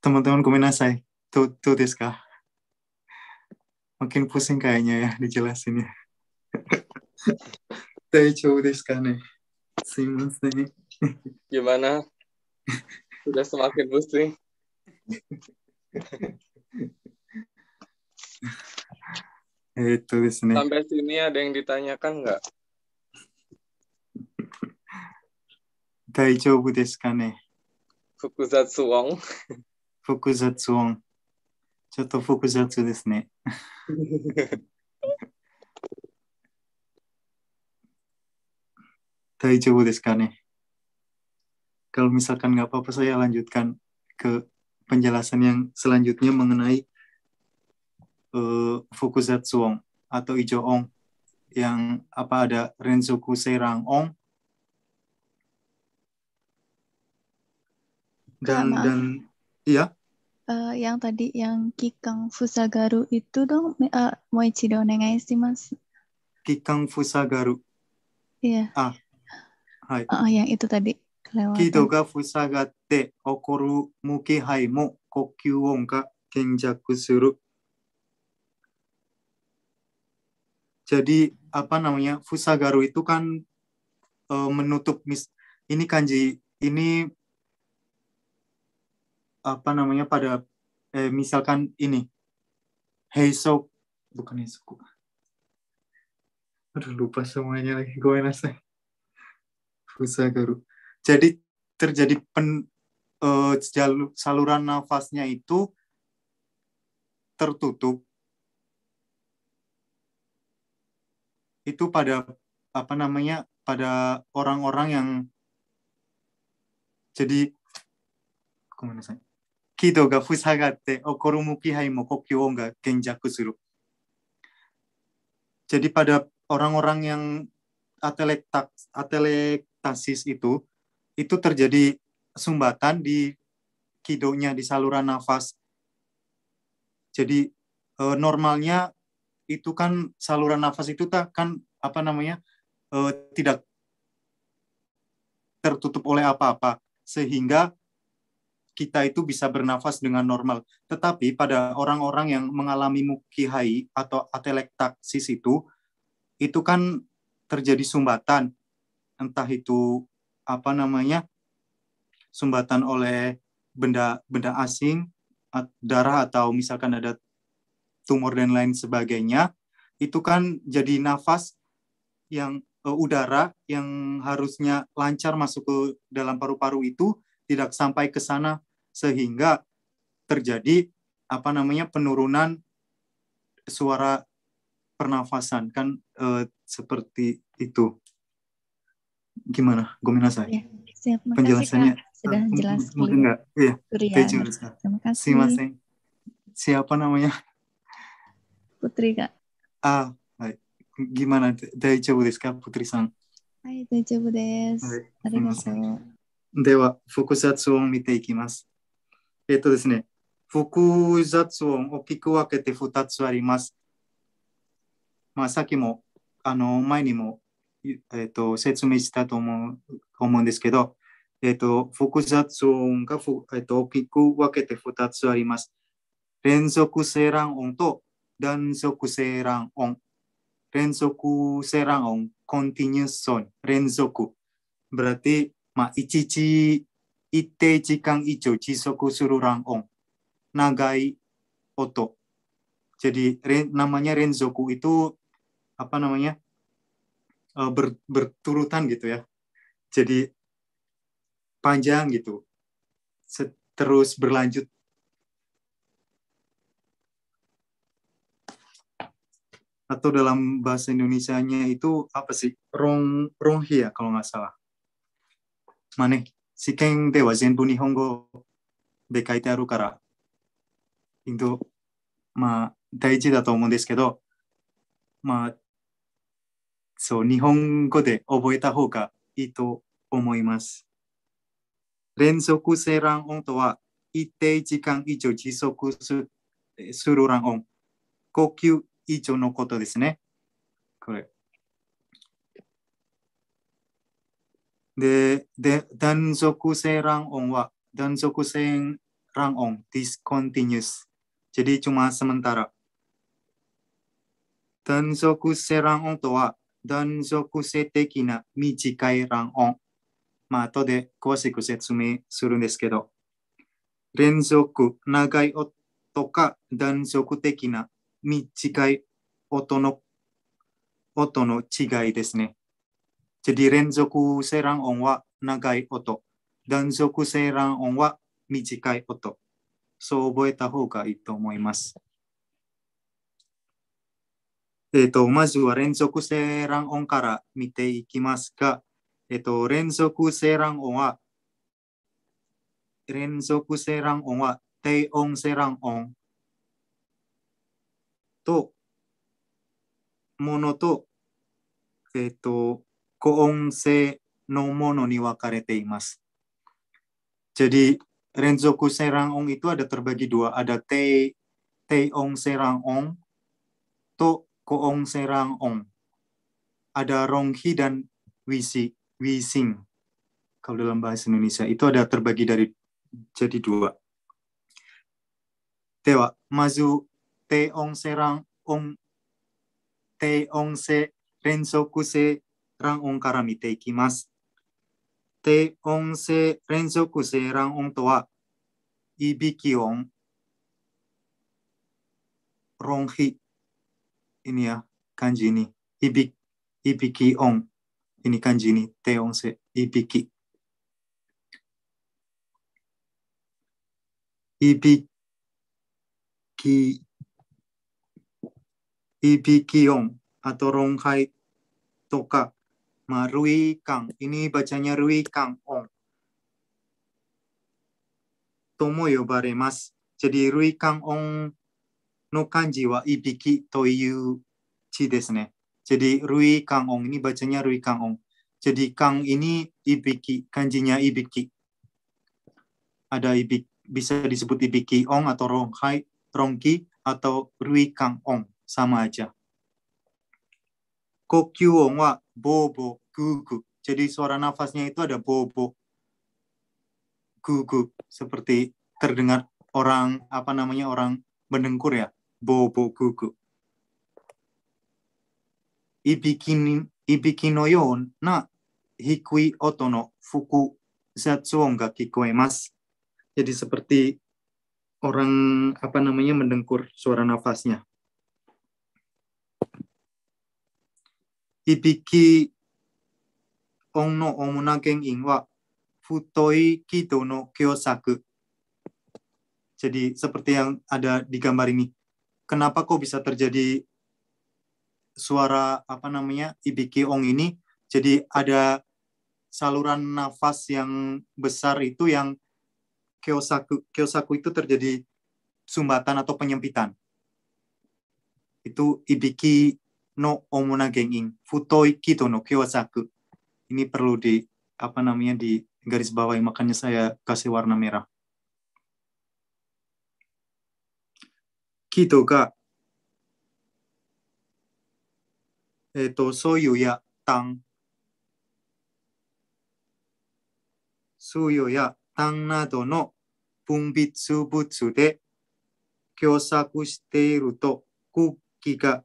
Teman-teman kominasai, tuh, tuh diska ya, Makin pusing kayaknya ya dijelasin ya. Teicho diska nih. Simasen. Gimana? Sudah semakin pusing. Itu di sini. Sampai sini ada yang ditanyakan nggak? 大丈夫ですかね複雑音 Kalau misalkan nggak apa-apa, saya lanjutkan ke penjelasan yang selanjutnya mengenai uh, eh, Fukusatsu atau Ijo Ong yang apa ada Rensoku Serang Ong dan ya, dan iya uh, yang tadi yang kikang fusagaru itu dong uh, eh, moichi do onegai mas kikang fusagaru iya yeah. ah hai uh, yang itu tadi kido ga fusagatte okoru mukihai mo kokyu on ga kenjaku suru jadi apa namanya fusagaru itu kan uh, menutup mis ini kanji ini apa namanya pada eh, misalkan ini Heisoku bukan Heisoku aduh lupa semuanya lagi gue nasa garu jadi terjadi pen, eh, jalur, saluran nafasnya itu tertutup itu pada apa namanya pada orang-orang yang jadi kemana saya 軌道が塞がって心も気配も呼吸音が genjak suruh. Jadi pada orang-orang yang atelektasis itu, itu terjadi sumbatan di kidonya, di saluran nafas. Jadi e, normalnya itu kan saluran nafas itu kan apa namanya e, tidak tertutup oleh apa-apa sehingga kita itu bisa bernafas dengan normal. Tetapi pada orang-orang yang mengalami mukihai atau atelektasis itu, itu kan terjadi sumbatan. Entah itu apa namanya, sumbatan oleh benda-benda asing, darah atau misalkan ada tumor dan lain sebagainya, itu kan jadi nafas yang eh, udara yang harusnya lancar masuk ke dalam paru-paru itu tidak sampai ke sana sehingga terjadi apa namanya penurunan suara pernafasan kan e, seperti itu gimana Gomina saya ya, penjelasannya sudah eh, jelas mungkin enggak iya terima kasih si siapa namanya Putri kak ah gimana Daijo Budeska Putri Sang Hai des Budes kasih では、複雑音を見ていきます。えっとですね、複雑音、を大きく分けて2つあります。まあ、さっきも、あの、前にも、えっと、説明したと思う思うんですけど、えっと、複雑音が、えっと、大きく分けて2つあります。連続性乱音と断続性乱音。連続性乱音、continuous 音、連続。Ma ijo-ci suru rang ong nagai re, namanya renzoku itu apa namanya eh, ber, berturutan gitu ya. Jadi panjang gitu. Terus berlanjut atau dalam bahasa Indonesianya itu apa sih rong ronghi ya kalau nggak salah まあね、試験では全部日本語で書いてあるから、インド、まあ、大事だと思うんですけど、まあ、そう、日本語で覚えた方がいいと思います。連続性乱音とは、一定時間以上持続する乱音、呼吸以上のことですね。これ。で、で断続性ラ音は、断続性ラ音、discontinuous。ジェリーチュマー s マンタラ。断続性ラ音とは、断続性的な短いラ音。まあ、後で詳しく説明するんですけど、連続、長い音か断続的な短い音の音の違いですね。j 連続セラン音は長い音。断続セラン音は短い音。そう覚えた方がいいと思います。えっ、と、まずは連続セラン音から見ていきますが、えっ、と、連続セラン音は、連続セラン音は低音セラン音と、ものと、えっ、と、se mono ni wakarete imas. Jadi renzoku serangong itu ada terbagi dua, ada te te teong serangong, to koong serangong. Ada ronghi dan wisi, wising. Kalau dalam bahasa Indonesia itu ada terbagi dari jadi dua. Tewa, mazu te teong serang ong teong se Renzoku se 卵音から見ていきます。低音声、連続性卵音とは、いびき音、ロンヒ、いにや、感じに、いび、き音、いに感じに、低音性、いびき。いびき、いびき音、あとロンハイとか、Marui Kang. Ini bacanya Rui Kang Ong. Tomo baremas. Jadi Rui Kang Ong no kanji wa ibiki toyu chi desu ne. Jadi Rui Kang Ong ini bacanya Rui Kang Ong. Jadi Kang ini ibiki, kanjinya ibiki. Ada ibiki bisa disebut ibiki ong atau ronghai, rongki atau Rui Kang Ong sama aja kokyuong wa bobo gugu. Jadi suara nafasnya itu ada bobo gugu seperti terdengar orang apa namanya orang mendengkur ya bobo gugu. Ibikin ibikinoyon na hikui otono fuku zatsu ga kikoemas. Jadi seperti orang apa namanya mendengkur suara nafasnya. Ibiki no futoi kyosaku. Jadi seperti yang ada di gambar ini. Kenapa kok bisa terjadi suara apa namanya ibiki ong ini? Jadi ada saluran nafas yang besar itu yang keosaku, keosaku itu terjadi sumbatan atau penyempitan. Itu ibiki no omona genging futoi kito no kiwasaku ini perlu di apa namanya di garis bawahi makanya saya kasih warna merah kito ga えっ、ー、と、そういうやたん。そういうやたんなどの分泌物で共作していると空気が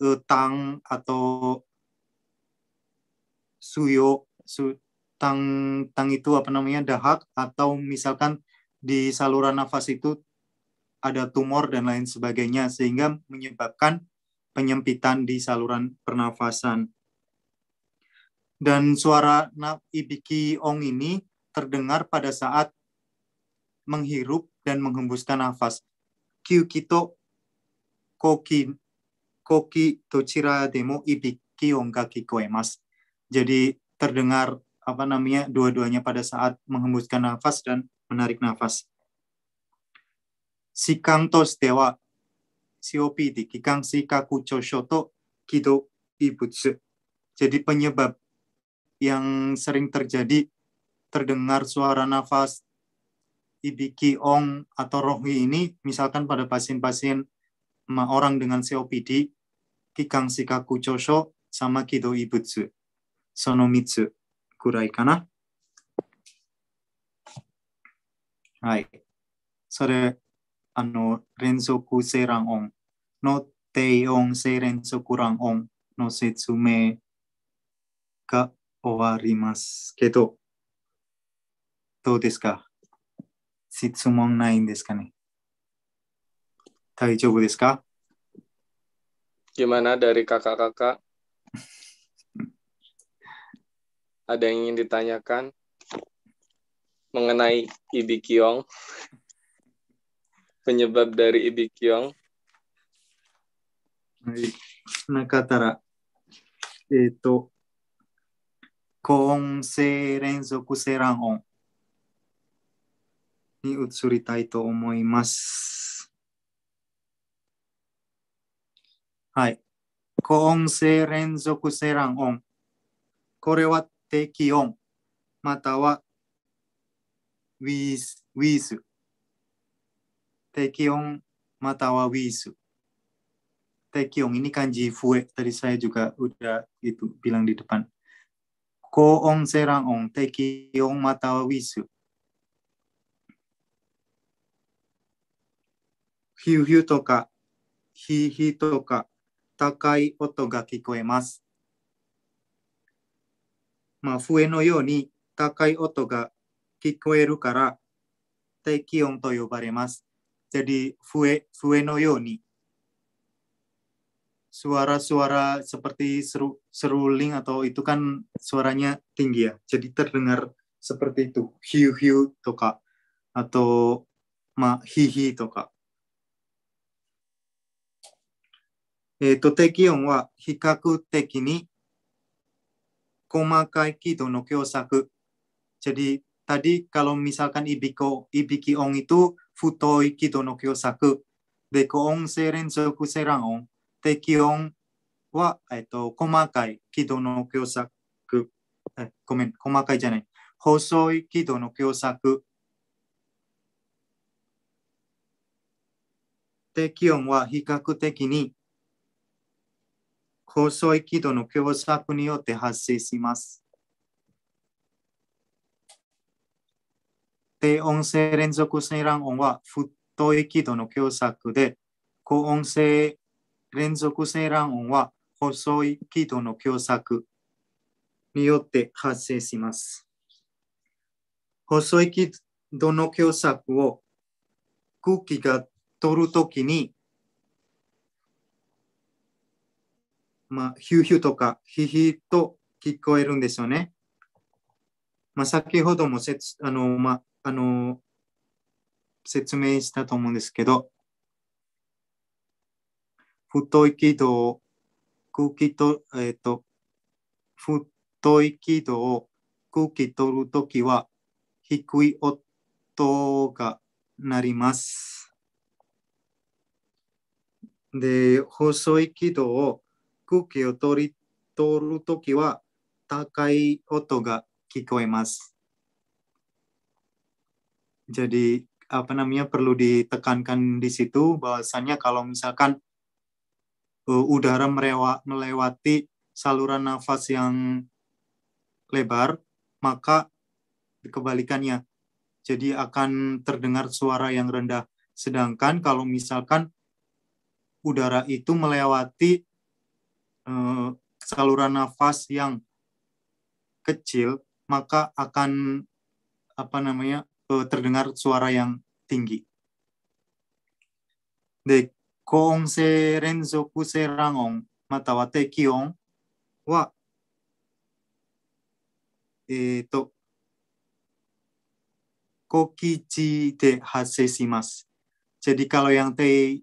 utang atau suyo su, tang tang itu apa namanya dahak atau misalkan di saluran nafas itu ada tumor dan lain sebagainya sehingga menyebabkan penyempitan di saluran pernafasan. Dan suara ibiki ong ini terdengar pada saat menghirup dan menghembuskan nafas. Kyukito koki koki tochira demo ibiki onka kikoemas. Jadi terdengar apa namanya dua-duanya pada saat menghembuskan nafas dan menarik nafas. Sikang tos dewa COPD, kikang si kaku choshoto kido ibutsu. Jadi penyebab yang sering terjadi terdengar suara nafas ibiki ong atau rohi ini misalkan pada pasien-pasien orang dengan COPD 機関士学著書、サマキド異物、その3つくらいかな。はい。それ、あの、連続性乱音の低音性連続乱音の説明が終わりますけど、どうですか質問ないんですかね大丈夫ですか Gimana dari kakak-kakak? Ada yang ingin ditanyakan mengenai Ibi Kiong? Penyebab dari Ibi Kiong? Nah, kata えっ、ー、と、高音声連続セラン音に移りたいと思います。はい。高音声連続セラン音。これは適音、または with, on mata on ini kanji fue. Tadi saya juga udah itu bilang di depan. Ko on serang on. teki on matawa wisu. Hiu hiu toka. Hi hi toka. 暖かい音が聞こえます。まあ、笛のように高い音が聞こえるから、大気音と呼ばれます。Jadi yoni. Suara-suara seperti seru, seruling atau itu kan suaranya tinggi ya. Jadi terdengar seperti itu. Hiu-hiu toka. Atau ma hihi toka. えーと、と適温は比較的に細かい軌道の共作。Jadi tadi kalau misalkan ibiko, ibiki ong itu futoi kido no kyosaku. Deko ong seren soku serang ong. Teki ong wa, eh to, komakai kido no kyosaku. Eh, ごめん、細かいじゃない。細い軌道の共作。適温は比較的に細い軌道の狭作によって発生します。低音声連続性乱音は太い軌道の狭作で、高音声連続性乱音は細い軌道の狭作によって発生します。細い軌道の狭作を空気が取るときにまあ、ヒューヒューとかヒヒーと聞こえるんですよね。まあ、先ほどもせつあの、まあ、あの説明したと思うんですけど、太い軌道、空気と、えっ、ー、と、太い軌道を空気取るときは、低い音がなります。で、細い軌道を Jadi apa namanya perlu ditekankan di situ bahwasannya kalau misalkan uh, udara merewa, melewati saluran nafas yang lebar maka kebalikannya jadi akan terdengar suara yang rendah sedangkan kalau misalkan udara itu melewati uh, saluran nafas yang kecil maka akan apa namanya eh, terdengar suara yang tinggi. De kong se renzoku se rangong mata wa kiong wa eh to kokichi de hasesimas. Jadi kalau yang tei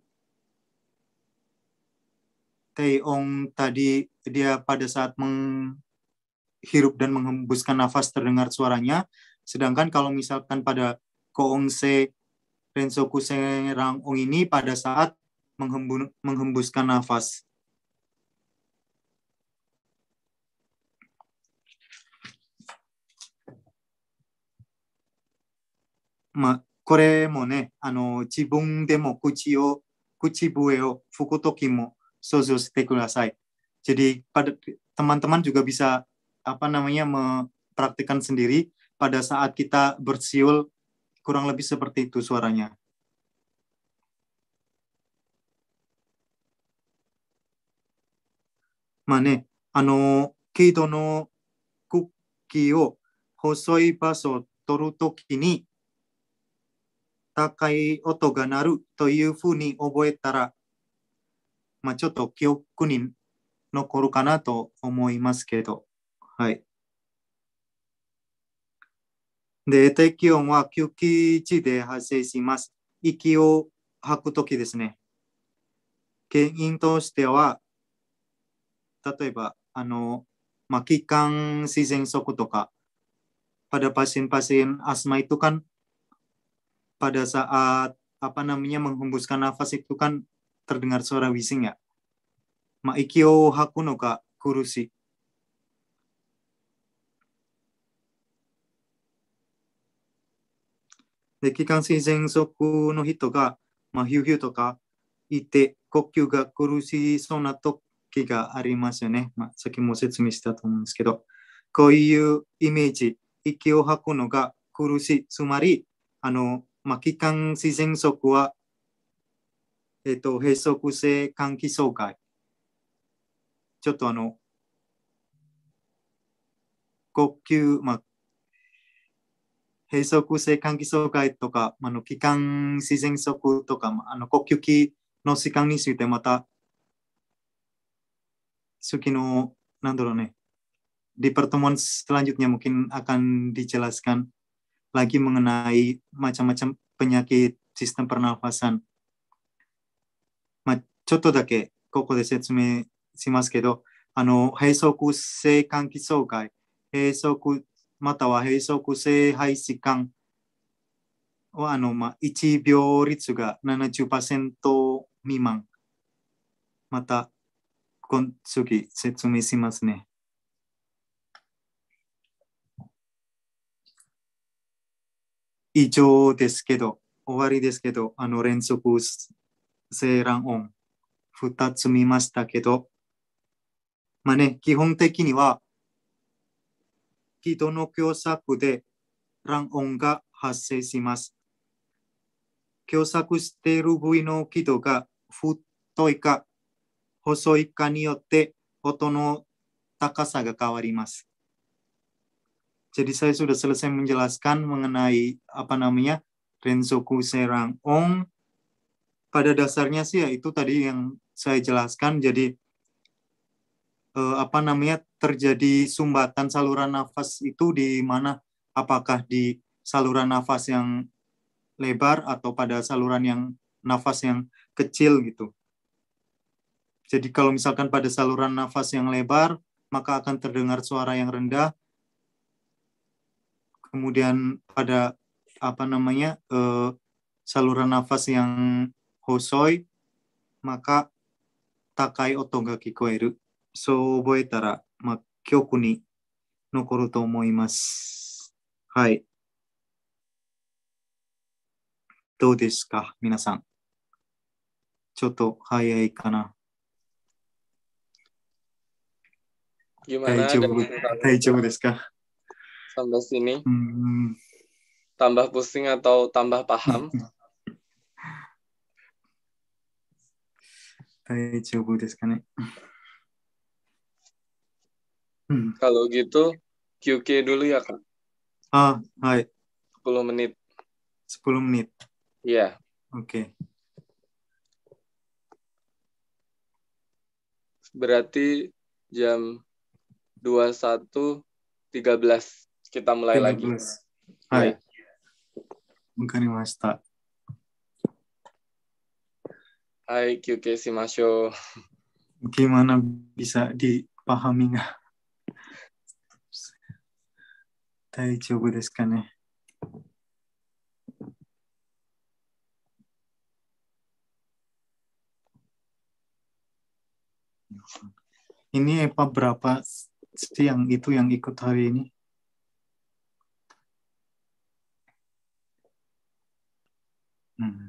Teong tadi dia pada saat menghirup dan menghembuskan nafas terdengar suaranya, sedangkan kalau misalkan pada Koong Se Rensoku Ong ini pada saat menghembu menghembuskan nafas. Ma, mo. Sozo Stegulasai. Jadi pada teman-teman juga bisa apa namanya mempraktikkan sendiri pada saat kita bersiul kurang lebih seperti itu suaranya. Mane, ano, kido no kuki o hosoi baso toru toki ni takai oto ga naru to iu fu ni oboetara. まあ、ちょっと記憶に残るかなと思いますけど、はい。で、低気温は吸気地で発生します。息を吐くときですね。原因としては、例えば、あの、まあ、気管自然速とか、pada pasien-pasien asma itu kan pada saat apa namanya menghembuskan nafas itu kan terdengar suara b i s i n g y a Maikyo hakuno ka kurusi. で、気管支喘息の人が、まあ、ヒューヒューとかいて、呼吸が苦しそうな時がありますよね。まあ、さっきも説明したと思うんですけど、こういうイメージ、息を吐くのが苦しい。つまり、あの、まあ、気管支喘息はえっ、ー、と、閉塞性換気総会。ちょっとあの、呼吸、まあ、閉塞性換気障害とか、あの気管自然速とか、あの呼吸器の時間についてまた、次の、なんだろうね、di pertemuan selanjutnya mungkin akan dijelaskan lagi mengenai macam-macam penyakit sistem pernafasan. ちょっとだけここで説明しますけど、あの、閉塞性換気障害、閉塞または閉塞性肺疾患は、あの、まあ、1秒率が70%未満。また、今次説明しますね。以上ですけど、終わりですけど、あの連続性卵音。2つ見ましたけど、まあね、基本的には、人の共作で卵音が発生します。共作している部位の軌道が太いか細いかによって音の高さが変わります。Jadi saya sudah selesai menjelaskan mengenai apa namanya Rensoku Serang Ong. Pada dasarnya sih ya itu tadi yang saya jelaskan jadi eh, apa namanya terjadi sumbatan saluran nafas itu di mana apakah di saluran nafas yang lebar atau pada saluran yang nafas yang kecil gitu. Jadi kalau misalkan pada saluran nafas yang lebar maka akan terdengar suara yang rendah. Kemudian pada apa namanya eh, saluran nafas yang hosoi maka 高い音が聞こえる。そう覚えたら、まあ、曲に残ると思います。はい。どうですか、皆さん。ちょっと早いかな。大丈夫大丈夫ですか Sampai sini. Hmm. Tambah pusing atau tambah paham? Hmm. Kalau gitu, QK dulu ya, Kak. Ah, hai. 10 menit. 10 menit. Iya. Oke. Berarti jam 21.13 kita mulai 15. lagi. Hai. Mas Tak. Gimana bisa dipahami nggak? coba desu ka ya. Ini EPA berapa yang itu yang ikut hari ini? Hmm.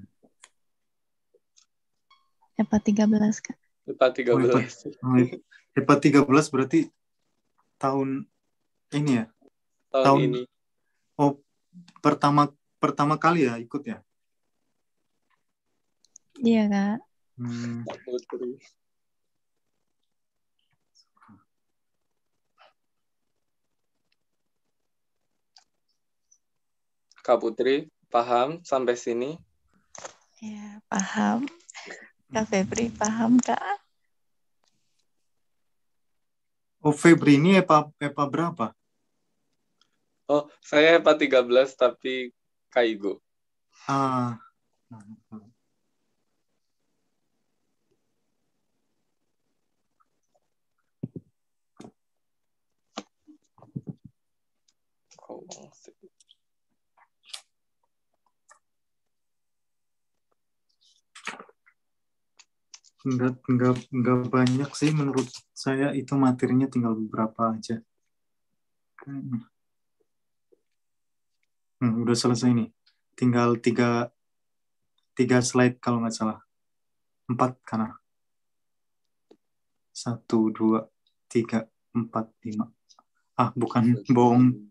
EPA 13 Kak. EPA 13. Oh, ya. EPA, 13 berarti tahun ini ya? Tahun, tahun ini. Oh, pertama pertama kali ya ikut ya? Iya, Kak. Hmm. Kak Putri, paham sampai sini? Ya, paham. Kak Febri paham kak? Oh Febri ini EPA, EPA berapa? Oh saya EPA 13 tapi Kaigo. Ah. Nah, nah. nggak nggak nggak banyak sih menurut saya itu materinya tinggal beberapa aja hmm, udah selesai nih tinggal tiga tiga slide kalau nggak salah empat karena satu dua tiga empat lima ah bukan bohong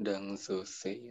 Dan susi Se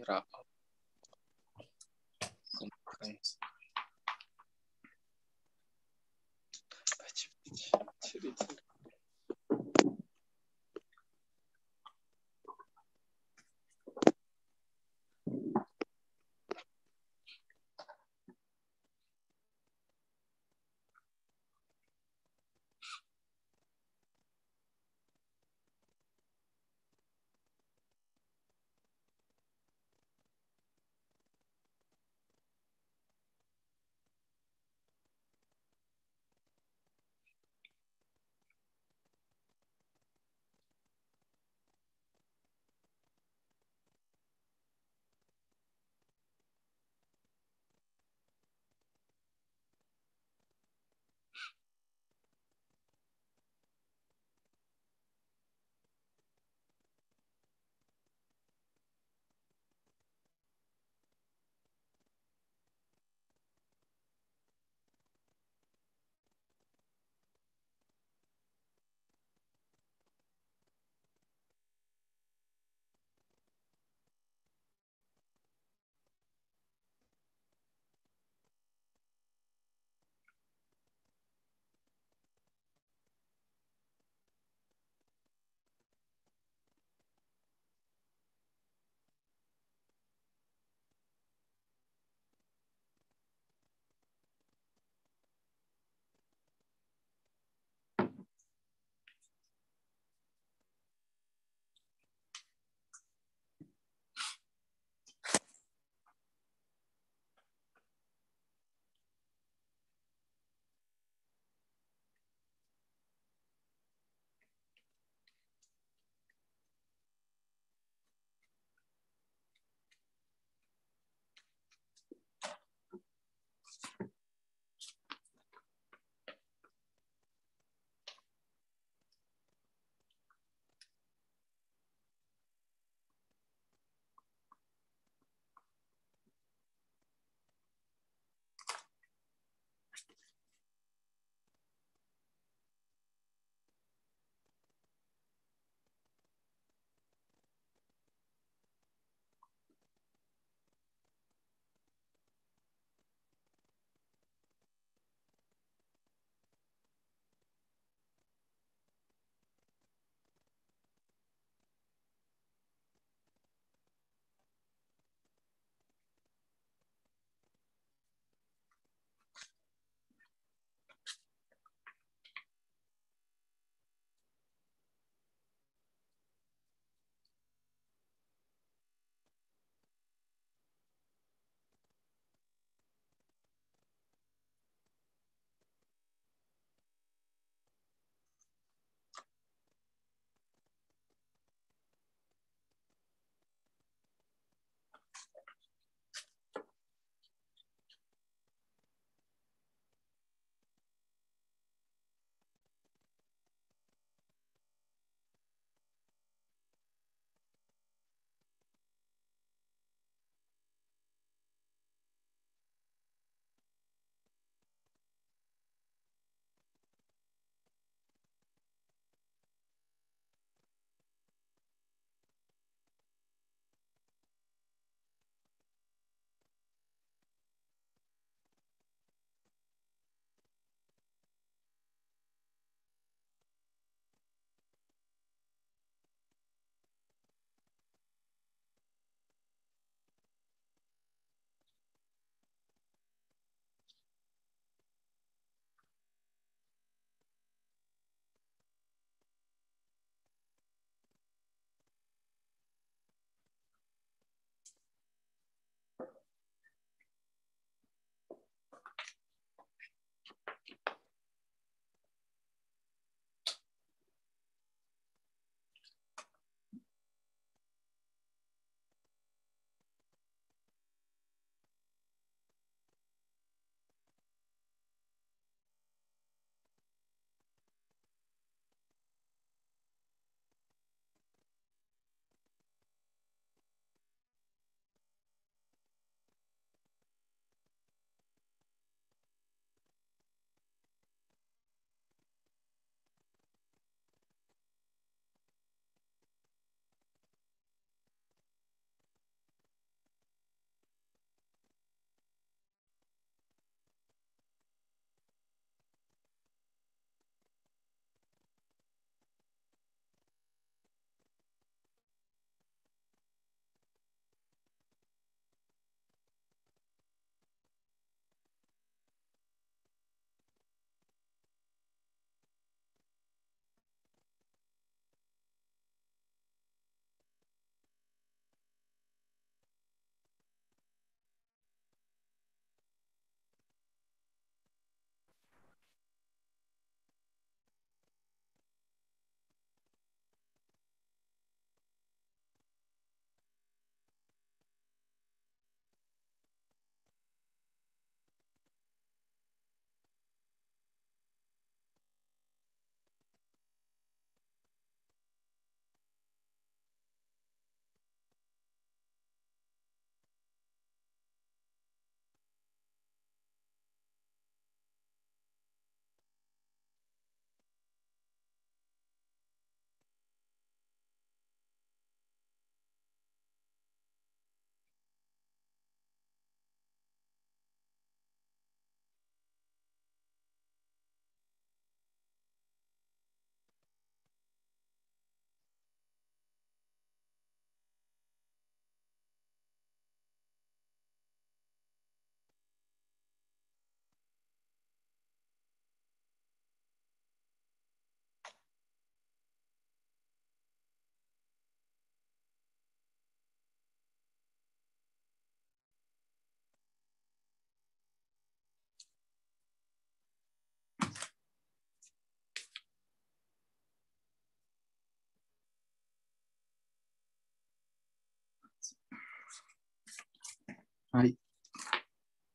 Ah, はい。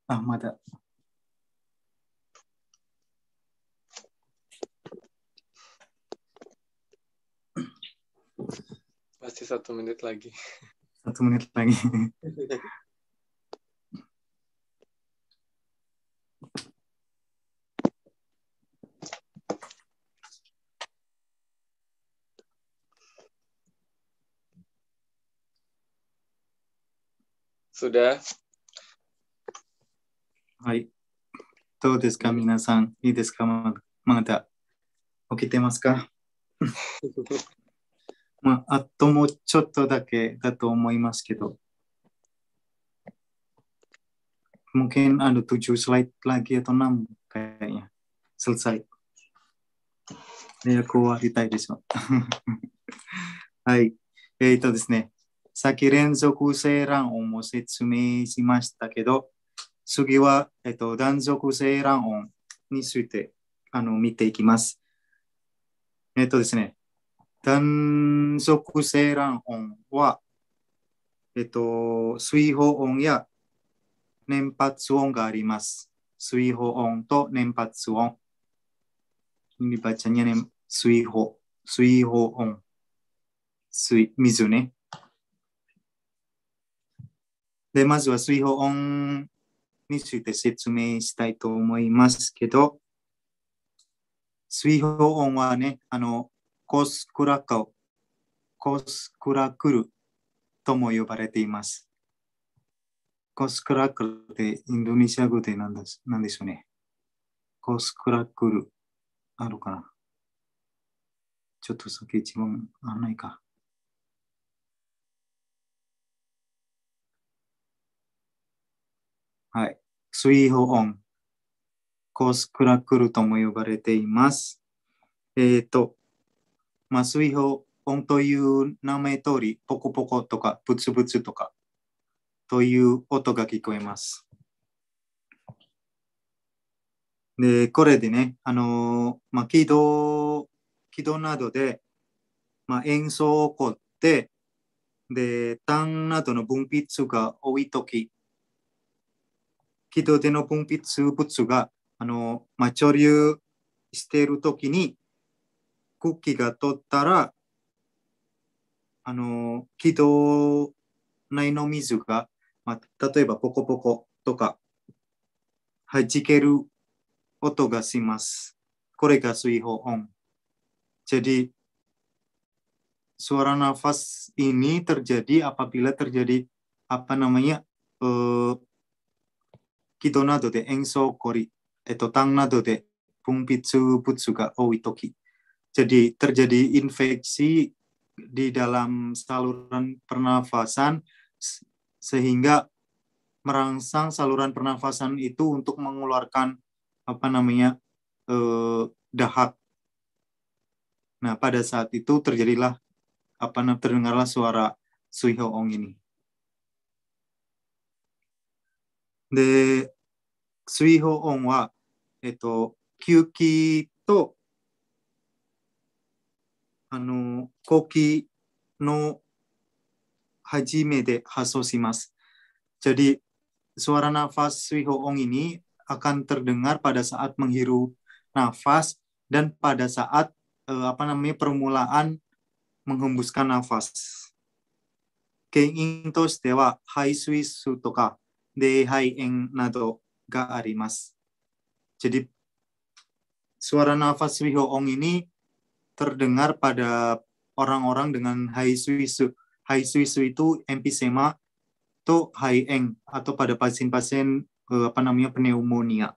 あ、まだ。Masih satu menit lagi. Satu menit lagi. Sudah. はい。どうですか、皆さん。いいですか、ままだ。起きてますか まあ、あともうちょっとだけだと思いますけど。も u n g k i n ada tujuh slide lagi atau enam k a y はい。えっ、ー、とですね。先連続ラ欄をも説明しましたけど、次は、えっと、断続性卵音についてあの見ていきます。えっとですね、断続性卵音は、えっと、水泡音や年発音があります。水泡音と年発音。水泡、水泡音。水、水ね。で、まずは水泡音について説明したいと思いますけど、水平音はね、あの、コスクラカオ、コスクラクルとも呼ばれています。コスクラクルってインドネシア語で何何でしょうね。コスクラクル、あるかなちょっと先一番あんないか。はい。水保音。コースクラクルとも呼ばれています。えっ、ー、と、まあ、水保音という名前通り、ポコポコとか、ブツブツとか、という音が聞こえます。で、これでね、あのー、まあ、軌道、軌道などで、まあ、演奏を起こって、で、単などの分泌が多いとき、軌道での分泌物があの、まあ、貯留しているときにキーが取ったらあの軌道内の水が、まあ、例えばポコポコとか弾ける音がします。これが水泡音。ジェリー、スワラナファスイニータルジェリアパピラタルジェリアパナマニア、木戸などで演奏起こり、えっと、tank na de pungpitsu ga oitoki. Jadi terjadi infeksi di dalam saluran pernafasan sehingga merangsang saluran pernafasan itu untuk mengeluarkan apa namanya eh, dahak. Nah pada saat itu terjadilah apa namanya terdengarlah suara suihoong ini. で、水泡音は、えっと、吸気と、あの、呼気の初めで発送します。Jadi, nafas Sui Hoong ini akan terdengar pada saat menghirup nafas dan pada saat eh, apa namanya permulaan menghembuskan nafas. Kein to dewa hai sui su eng jadi suara nafas ong ini terdengar pada orang-orang dengan hai suisu. Hai suisu itu empisema to hai eng atau pada pasien-pasien eh, apa namanya pneumonia.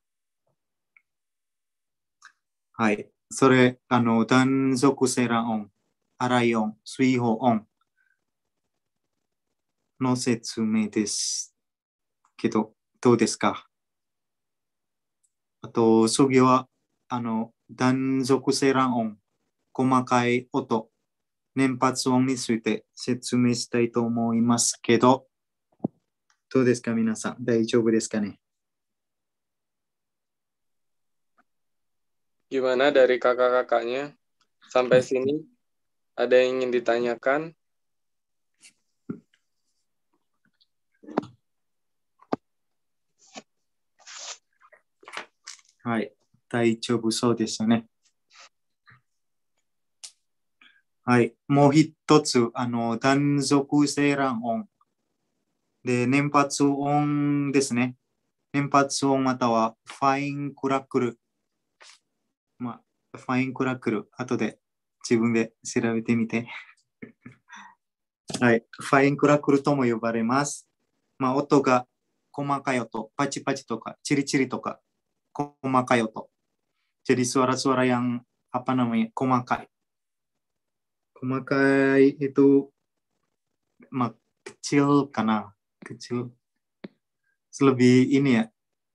Hai, sore ano dan ong. arayong, suihoong. desu. けど、どうですかあと、次は、あの、断続性卵音、細かい音、年発音について説明したいと思いますけど、どうですか皆さん、大丈夫ですかね Gimana dari kakak-kakaknya? Sampai sini ada yang ingin ditanyakan? はい、大丈夫そうですね。はい、もう一つ、あの、断続性卵音。で、年発音ですね。年発音またはファインクラックル。まあ、ファインクラックル。後で自分で調べてみて。はい、ファインクラクルとも呼ばれます。まあ、音が細かい音、パチパチとか、チリチリとか、komakai oto. Jadi suara-suara yang apa namanya komakai. Komakai itu mak, kecil karena kecil lebih ini ya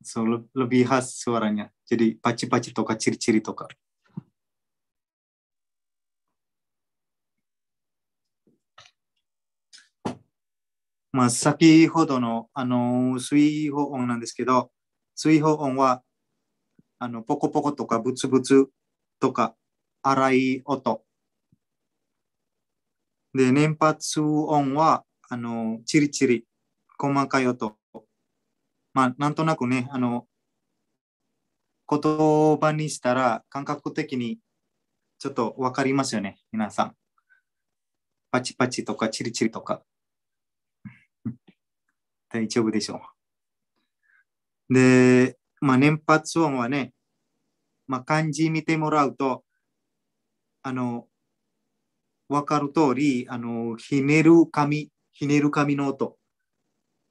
so, lebih khas suaranya jadi paci-paci toka ciri-ciri toka. toka まあ、先ほどの、あの、水泡音なんですけど、水泡音はあの、ポコポコとかブツブツとか、荒い音。で、年発音は、あの、チリチリ、細かい音。まあ、なんとなくね、あの、言葉にしたら感覚的にちょっとわかりますよね、皆さん。パチパチとかチリチリとか。大丈夫でしょう。で、まあ、年発音はね、まあ、漢字見てもらうと、あの、わかる通り、あの、ひねる紙、ひねる紙の音。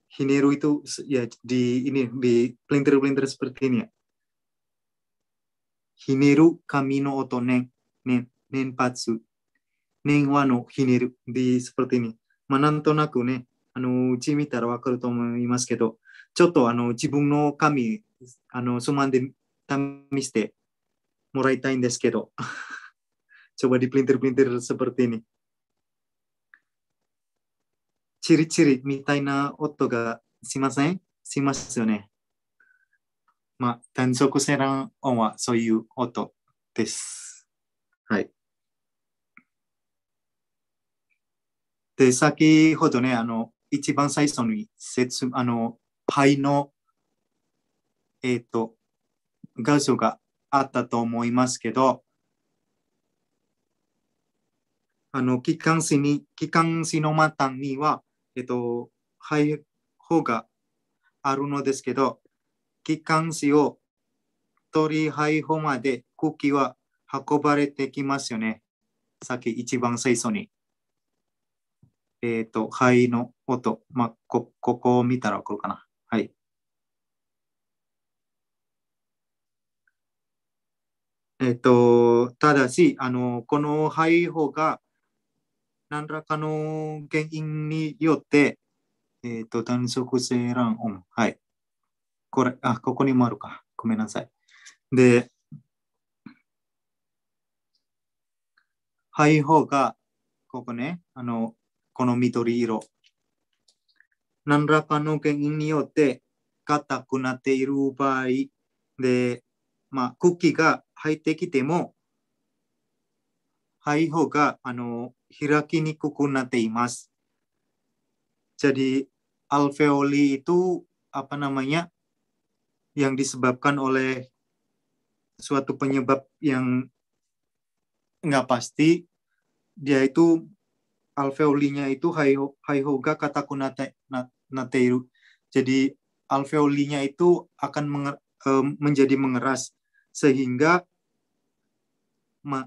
ひねる糸、いや、で、ね、で、プリンテル、プリンテル、スプリティニア。ひねる紙の音、ね、ね、年発。年はのひねる、で、スプリテニア。まあ、なんとなくね、あの、うち見たらわかると思いますけど、ちょっとあの、自分の紙、あの、そまんで試してもらいたいんですけど、そこで、プリンテルプリンテルスパルティに。チリチリみたいな音がすいませんすいませんよね。まあ、単足セラン音はそういう音です。はい。で、先ほどね、あの、一番最初に説、あの、パイのえっ、ー、と、願書があったと思いますけど、あの、気管支に、気管支のマタンには、えっ、ー、と、配方があるのですけど、気管支を取り配方まで空気は運ばれてきますよね。さっき一番最初に。えっ、ー、と、肺の音。まあ、こ、ここを見たら来るかな。はい。えっと、ただし、あの、この肺胞が何らかの原因によって、えっ、と、単色性卵音。はい。これ、あ、ここにもあるか。ごめんなさい。で、肺胞が、ここね、あの、この緑色。何らかの原因によって硬くなっている場合で、まあ、茎が入ってきても、肺胞があの開きにくくなっています。Jadi alveoli itu apa namanya yang disebabkan oleh suatu penyebab yang nggak pasti dia itu alveolinya itu haihoga kataku nate, nateiru. Jadi alveolinya itu akan menger, eh, menjadi mengeras sehingga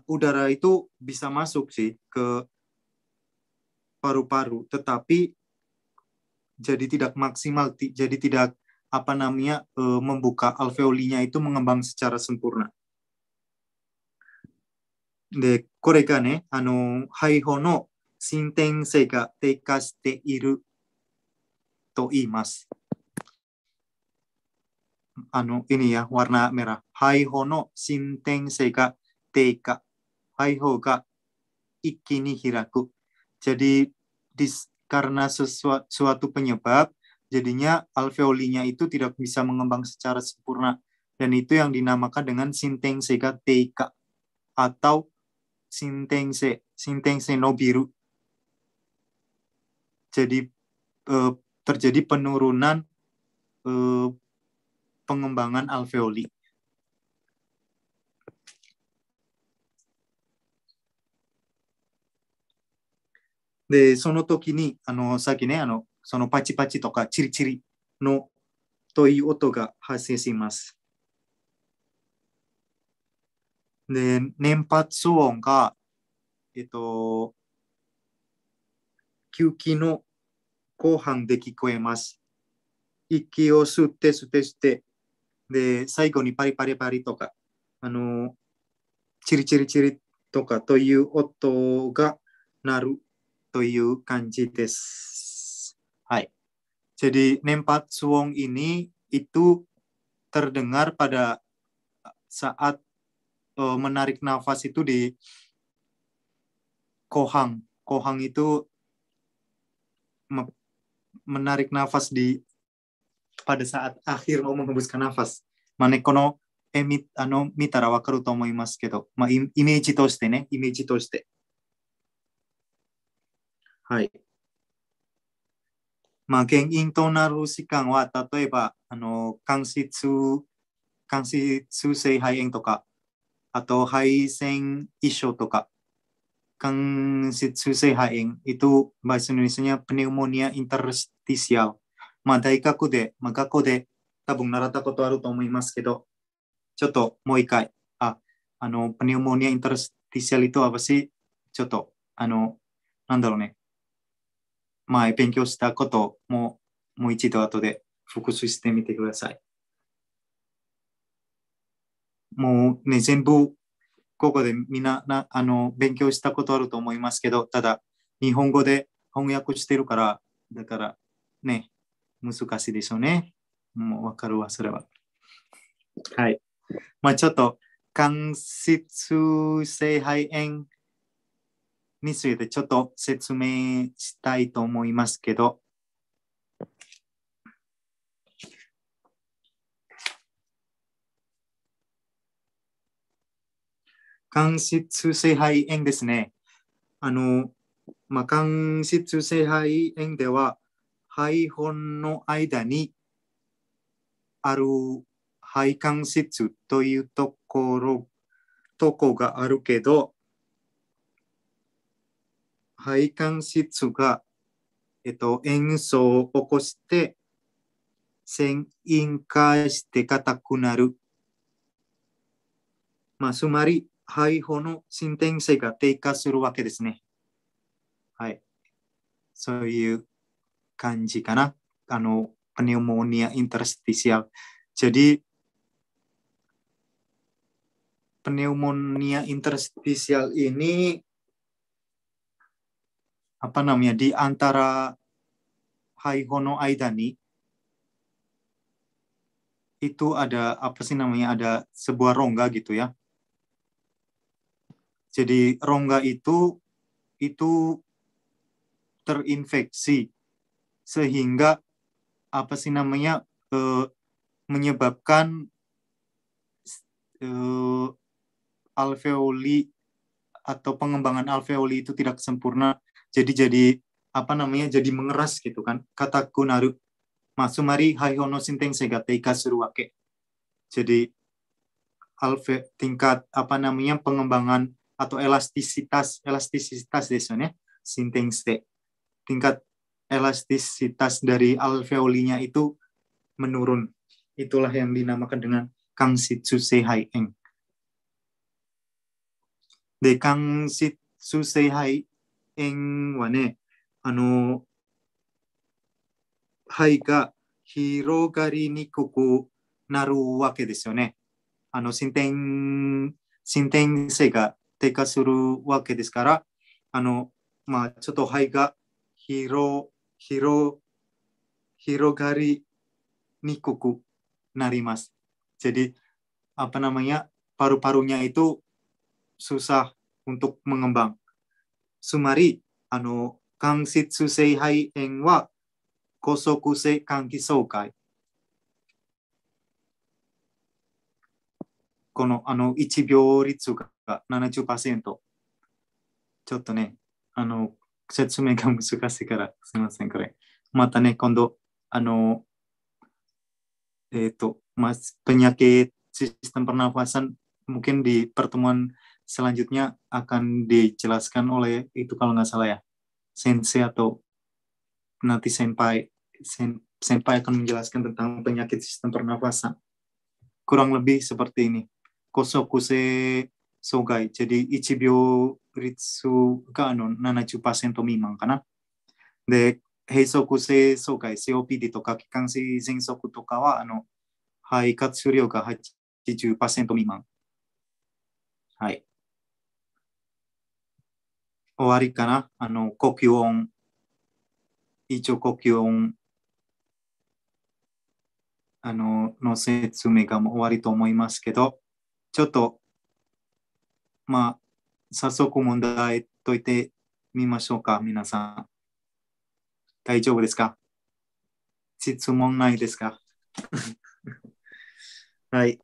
udara itu bisa masuk sih ke paru-paru, tetapi jadi tidak maksimal, jadi tidak apa namanya e, membuka alveolinya itu mengembang secara sempurna. De, kore ga ne, eh, ano, haiho no shintensei ga teika shite iru to iimasu. Ano, ini ya, warna merah. Haiho no shintensei ga hai hiraku Jadi dis karena sesuatu suatu penyebab, jadinya alveolinya itu tidak bisa mengembang secara sempurna. Dan itu yang dinamakan dengan sinteng ga teika atau sintengse, sintengse no biru. Jadi eh, terjadi penurunan eh, pengembangan alveoli. で、その時に、あの、さっきね、あの、そのパチパチとかチリチリのという音が発生します。で、年発音が、えっと、吸気の後半で聞こえます。息を吸って吸って吸って、で、最後にパリパリパリとか、あの、チリチリチリとかという音が鳴るという感じです。はい. Jadi nempat suwong ini itu terdengar pada saat uh, menarik nafas itu di kohang. Kohang itu menarik nafas di pada saat akhir mau menghembuskan nafas. Manekono emit ano mitara wakaru to omoimasu kedo. Ma image toshite ne, image toshite. はい。まあ、原因となる疾患は、例えば、あの、関節、関節性肺炎とか、あと、肺腺異常とか、関節性肺炎、い t u b a h a ニス i n プネ n e s i a pneumonia まあ、大学で、まあ、学校で多分習ったことあると思いますけど、ちょっともう一回、あ、あの、プネ e モニア、インタ i n ティシアリと合わせ、ちょっと、あの、なんだろうね、前勉強したことももう一度後で復習してみてください。もうね、全部ここでみんななあの勉強したことあると思いますけど、ただ日本語で翻訳してるから、だからね、難しいでしょうね。もうわかるわ、それは。はい。まあちょっと、間質性肺炎についてちょっと説明したいと思いますけど、間質性肺炎ですね。あの、まあ、間質性肺炎では、肺本の間にある肺間質というところ、とこがあるけど、配管室が、えっと、炎症を起こして、線引化して硬くなる。まあ、つまり、肺胞の進展性が低下するわけですね。はい。そういう感じかな。あの、パネオモニア・インタラスティシアル。Jadi, pneumonia i n t e r apa namanya di antara hai hono Aida itu ada apa sih namanya ada sebuah rongga gitu ya. Jadi rongga itu itu terinfeksi sehingga apa sih namanya eh, menyebabkan eh, alveoli atau pengembangan alveoli itu tidak sempurna jadi jadi apa namanya jadi mengeras gitu kan kataku naru masumari hono sinteng sega teka jadi alve tingkat apa namanya pengembangan atau elastisitas elastisitas desone sinteng ste tingkat elastisitas dari alveolinya itu menurun itulah yang dinamakan dengan kang sitsu sehai eng de kang sitsu sehai 円はね、あの、肺が広がりにくくなるわけですよね。あの、進展、進展性が低下するわけですから、あの、まあ、ちょっと肺が広、広、広がりにくくなります。Jadi, apa namanya, paru-parunya itu susah untuk mengembang. つまり、あの、関節性肺炎は高速性換気障害。この、あの、1秒率が70%。ちょっとね、あの、説明が難しいから、すみません、これ。またね、今度、あの、えっ、itu mas p ケ n y a k i t sistem p e r パ a トマン、selanjutnya akan dijelaskan oleh itu kalau nggak salah ya sensei atau nanti senpai sen, senpai akan menjelaskan tentang penyakit sistem pernafasan kurang lebih seperti ini kosokuse sogai jadi ichibyo ritsu ga no 70%未満かなで閉塞性障害 COPD とか気管支喘息とかはあの肺活量が hai 終わりかなあの、呼吸音。一応呼吸音。あの、の説明がもう終わりと思いますけど、ちょっと、まあ、早速問題解いてみましょうか、皆さん。大丈夫ですか質問ないですか はい。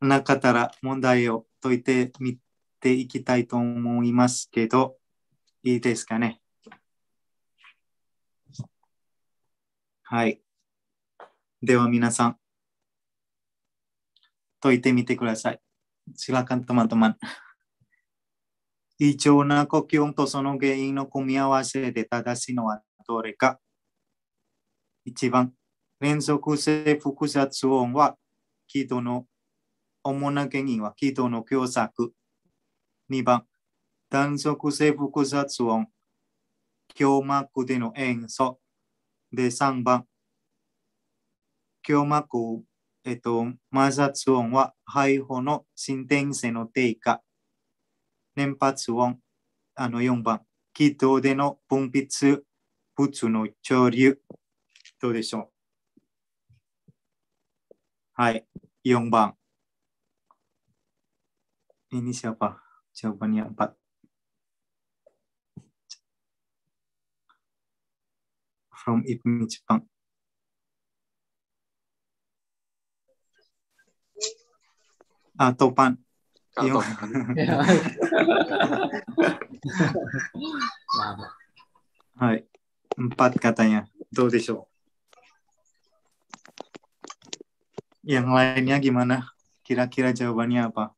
なかったら問題を解いてみっていきたいと思いますけど、いいですかね。はい。では皆さん、解いてみてください。sila kan t e m a 異常な呼吸音とその原因の組み合わせで正しいのはどれか ?1 番、連続性複雑音は、気道の主な原因は気道の狭窄。2番、断続性複雑音、胸膜での演奏。で、3番、胸膜、えっと、摩擦音は肺胞の新展性の低下。連発音、あの4番、気筒での分泌物の潮流。どうでしょうはい、4番。イニシアパー。Jawabannya 4. From Ibnu Jepang. atau Ah, Topan. Ah, iya. empat katanya. Betul de Yang lainnya gimana? Kira-kira jawabannya apa?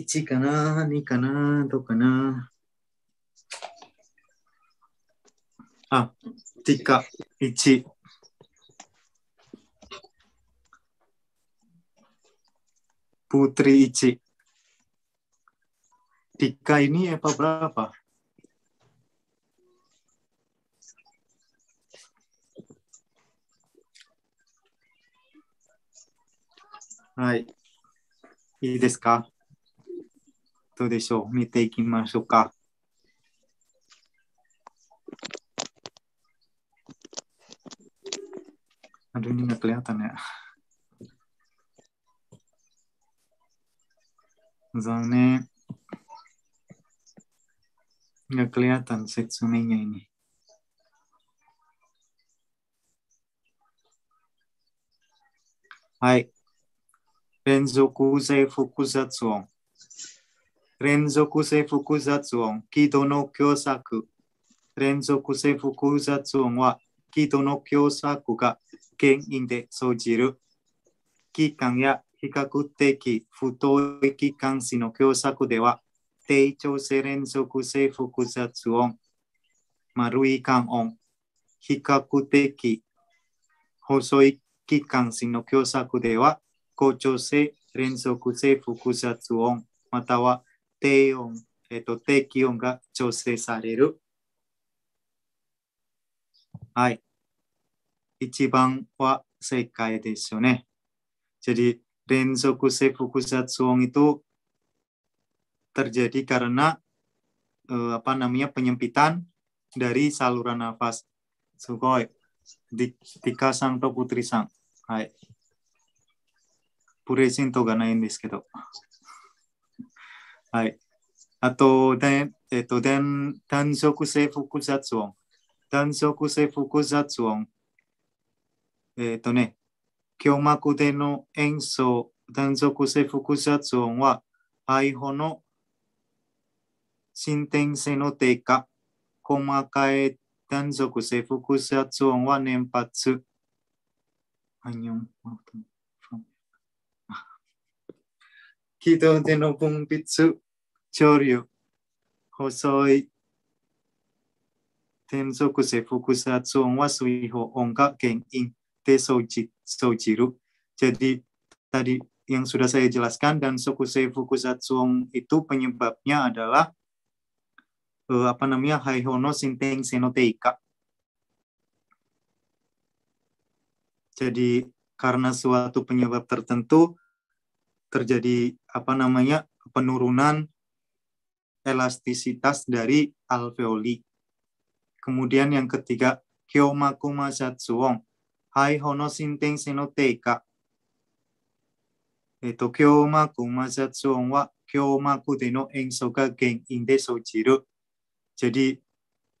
1かな ?2 かなどうかなあ、ティップーテリ1。ティッカイニエパブラパ。はい。いいですかどうでしょう見ていきましょうか。12が取り合っね。残念。が取り合っの説明以外に。はい。連続語複雑音。連続性複雑音、軌道の共作。連続性複雑音は、軌道の共作が原因で生じる。期間や比較的太い期関子の共作では、低調性連続性複雑音、丸い間音、比較的細い期関子の共作では、高調性連続性複雑音、または低音、えっと、低気温が調整される。はい。一番は正解ですよね。Jadi 連続 itu terjadi karena eh, apa namanya penyempitan dari saluran nafas. Sugoi. di, sang to putri sang. Hai. Pure shinto ga はい。あと、でえっと、で単続性複雑音。単続性複雑音。えっとね、胸膜での演奏、単続性複雑音は、肺胞の進展性の低下、細かい単続性複雑音は年発。kita tinupung pitsu choryo hosoi ten so ku se fokusa tsong wasui ho ongka keng ing te soji soji ru jadi tadi yang sudah saya jelaskan dan sokusei fukusatsuong itu penyebabnya adalah uh, apa namanya haihono sinteng senoteika. Jadi karena suatu penyebab tertentu terjadi apa namanya penurunan elastisitas dari alveoli. Kemudian yang ketiga, kyomakuma satsuong, hai hono sinteng senoteika. Itu kyomakuma satsuong wa kyomaku de no enso ga inde de sojiru. Jadi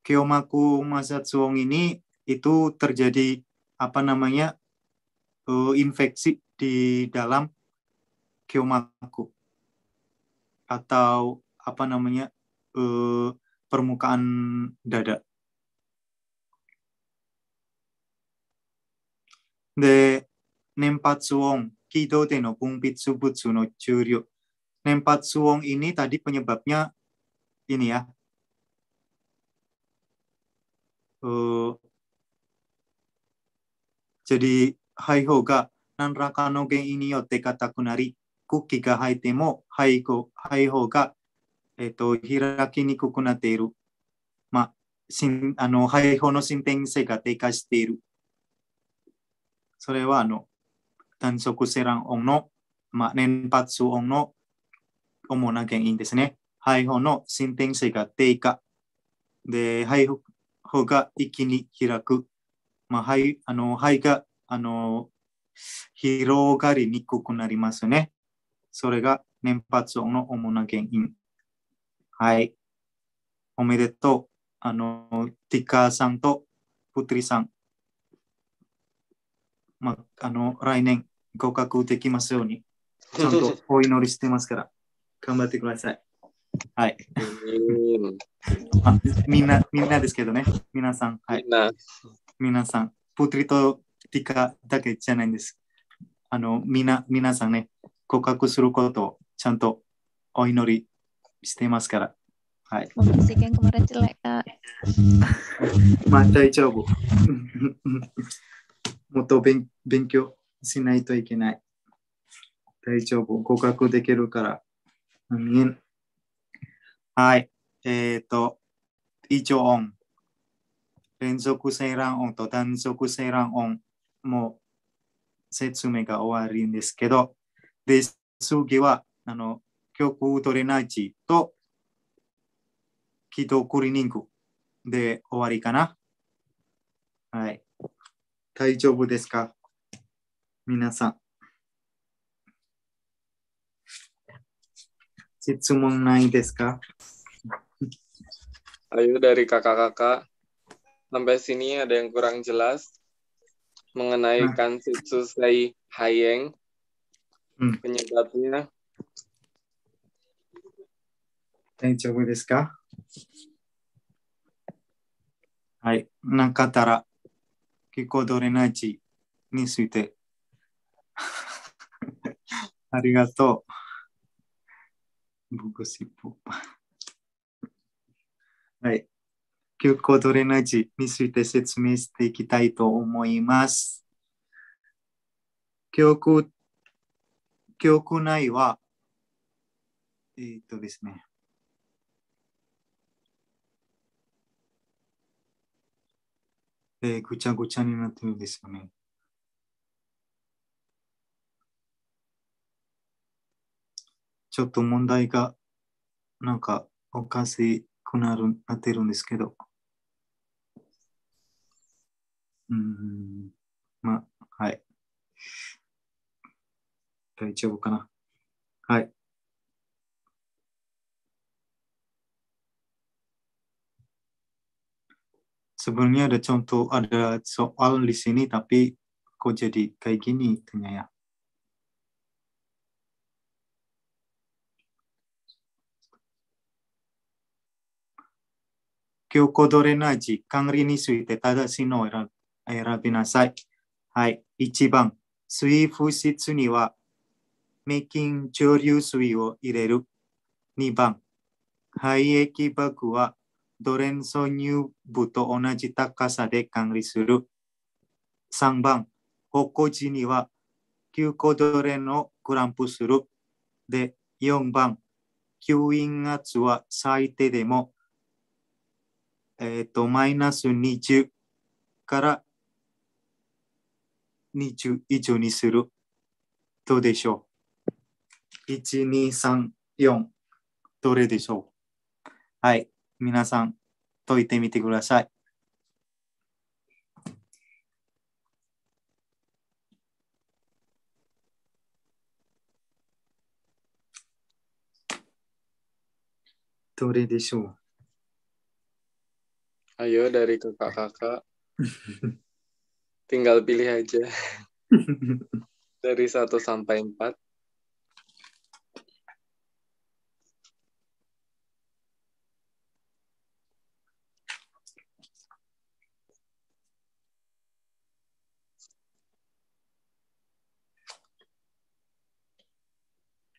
kyomaku satsuong ini itu terjadi apa namanya eh, infeksi di dalam Kiomaku atau apa namanya uh, permukaan dada. De nempatsu suong kido de no bumpitsu butsu no churyo Nempatsu on ini tadi penyebabnya ini ya. Uh, jadi haiho ga nan rakano gen ini yo tekataku nari 空気が入っても肺肺胞が、えーと、開きにくくなっている。まあ、しんあの肺胞の進展性が低下している。それはあの単色セラン音の、まあ、連発音の主な原因ですね。肺胞の進展性が低下。で、肺胞が一気に開く。まあ、肺あの肺があの広がりにくくなりますね。それが年発音の主な原因。はい。おめでとう。あの、ティカーさんとプツリさん。まあ、あの、来年合格できますように、ちゃんとお祈りしてますから、頑張ってください。はい。あみんな、みんなですけどね。皆さん。はい。皆さん、プツリとティカだけじゃないんです。あの、みんな、皆さんね、告白することをちゃんとお祈りしていますから。はい。まあ大丈夫。もっと勉勉強しないといけない。大丈夫。合格できるから。はい。えっ、ー、と、一応音。連続セ卵ラン音と断続セ卵ラン音も説明が終わりんですけど、で、次は、あの、教区トレナイチと、キドクリニングで終わりかな。はい。大丈夫ですか皆さん。質問ないですか Ayo dari kakak-kakak. Sampai sini ada yang kurang jelas mengenai Kansitsusei Hayeng うん、penyebabnya 大丈夫ですかはい。なんかあったら、結構どれないちについて。ありがとう。僕しっぽ。はい。結構ドレナージについて説明していきたいと思います。教育記憶内は、えー、っとですね。えー、ぐちゃぐちゃになってるんですよね。ちょっと問題がなんかおかしくなるなってるんですけど。うん大丈夫かな。はい。Sebenarnya ada contoh, ada soal di sini, tapi kok jadi kayak gini, tanya ya. Kyokodorenaji, kangri ni suite tadashi no erabi nasai. ni wa メイキン蒸留水を入れる。2番、排液バッグはドレン挿入部と同じ高さで管理する。3番、歩行時には9個ドレンをクランプする。で、4番、吸引圧は最低でも、えっ、ー、と、マイナス20から20以上にする。どうでしょう1、2、3、4。どれでしょうはい。皆さん、解いてみてください。どれでしょう Ayo dari kakak-kakak. Tinggal pilih aja. dari 1 sampai 4.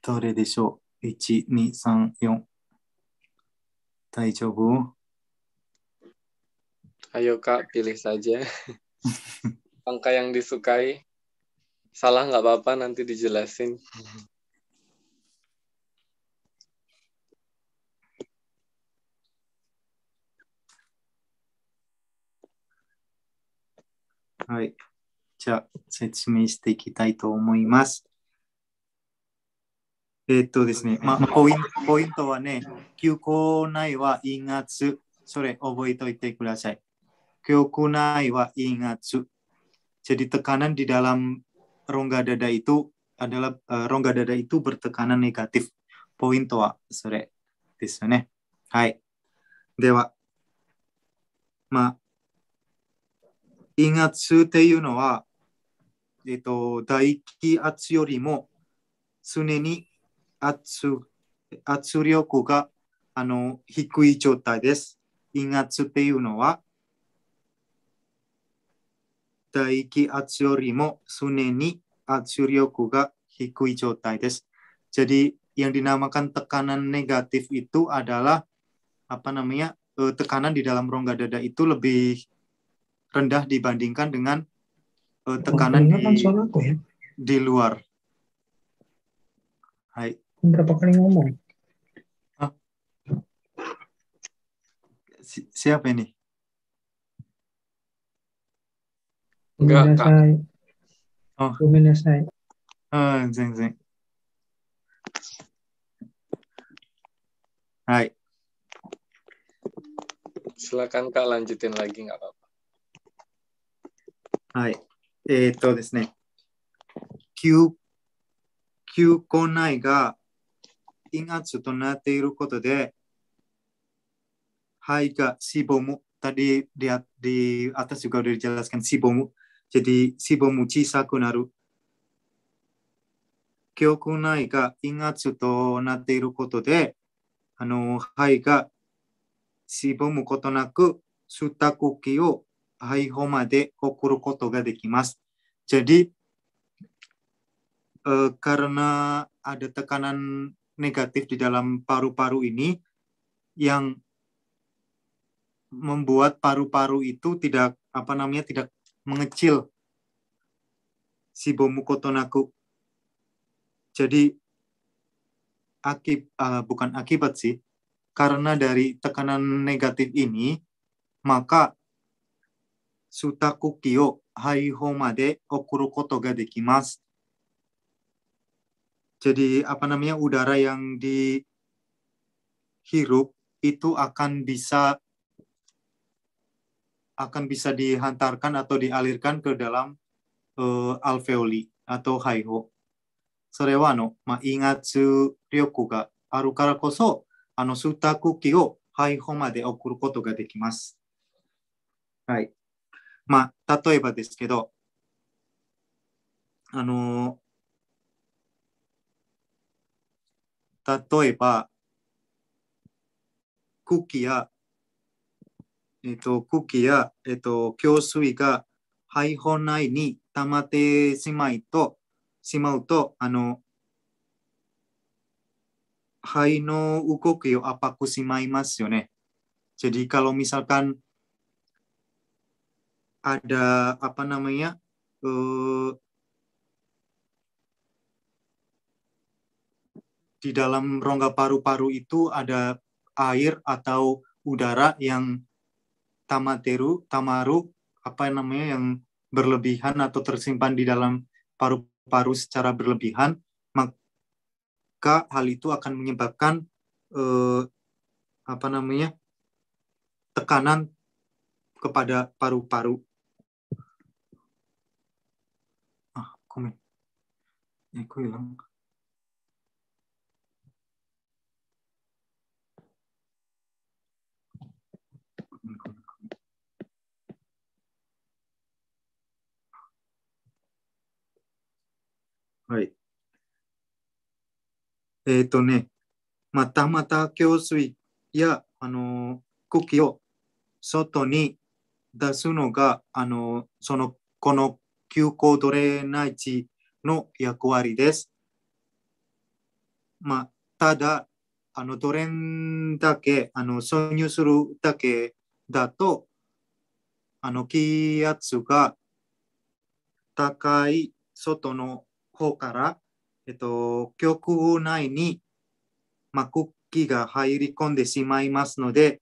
どれでしょう ?1、2、三、四。大丈夫はい、よか、ピリサジェ。パンカヤンディスカイ。サランガバパンアンティデジュはい。じゃあ、説明していきたいと思います。えっとですね、まあ、ポイントポイントはね、休校内は陰圧。それ覚えておいてください。休校内は陰圧。Jadi tekanan di dalam rongga dada itu adalah uh, rongga dada itu bertekanan negatif. Poin toa, sore. ですよね。はい。では、まあ、陰圧っていうのは、えっと、唾液圧よりも常に圧圧力があの低い状態です。陰圧っていうのは、唾液圧よりも常に圧力が低い状態です。Jadi yang dinamakan tekanan negatif itu adalah apa namanya e, tekanan di dalam rongga dada itu lebih rendah dibandingkan dengan e, tekanan di, ya? di luar. Hai berapa kali ngomong? Hah? Si siapa ini? Enggak, Kak. Oh. Gomenasai. Oh, ah, zeng zeng. Hai. Silakan Kak lanjutin lagi nggak apa-apa. Hai. Eh, とですね。休、休校内が陰圧となっていることで、hai ke tadi di, di atas juga sudah dijelaskan si jadi si chisaku naru kyoku nai ga ingatsu to natte iru koto de ano hai ga si koto naku hai koto ga dekimasu jadi eh, karena ada tekanan negatif di dalam paru-paru ini yang membuat paru-paru itu tidak apa namanya tidak mengecil si bomukotonaku. Jadi akib uh, bukan akibat sih, karena dari tekanan negatif ini maka sutaku kyo haihou made okuru koto ga dekimasu jadi apa namanya udara yang dihirup itu akan bisa akan bisa dihantarkan atau dialirkan ke dalam uh, alveoli atau haiho. Serewano, ma ingatsu ryoku ga aru kara koso, ano sutakuki o haiho made okuru koto ga dekimasu. ano 例えば、クッキーや、えっと、クッキーや、えっと、胸水が肺胞内に溜まってしまいと、しまうと、あの、肺の動きを圧迫しまいますよね。じゃリ i kalau misalkan ada apa namanya uh, di dalam rongga paru-paru itu ada air atau udara yang tamateru, tamaru, apa namanya yang berlebihan atau tersimpan di dalam paru-paru secara berlebihan, maka hal itu akan menyebabkan eh, apa namanya tekanan kepada paru-paru. Ah, komen. Aku hilang. はい。えっ、ー、とね、またまた胸水や、あのー、気を外に出すのが、あのー、その、この急行ドレーナージの役割です。まあ、ただ、あの、ドレンだけ、あの、挿入するだけだと、あの、気圧が高い外の方から、えっと、曲内に、まあ、クッキーが入り込んでしまいますので、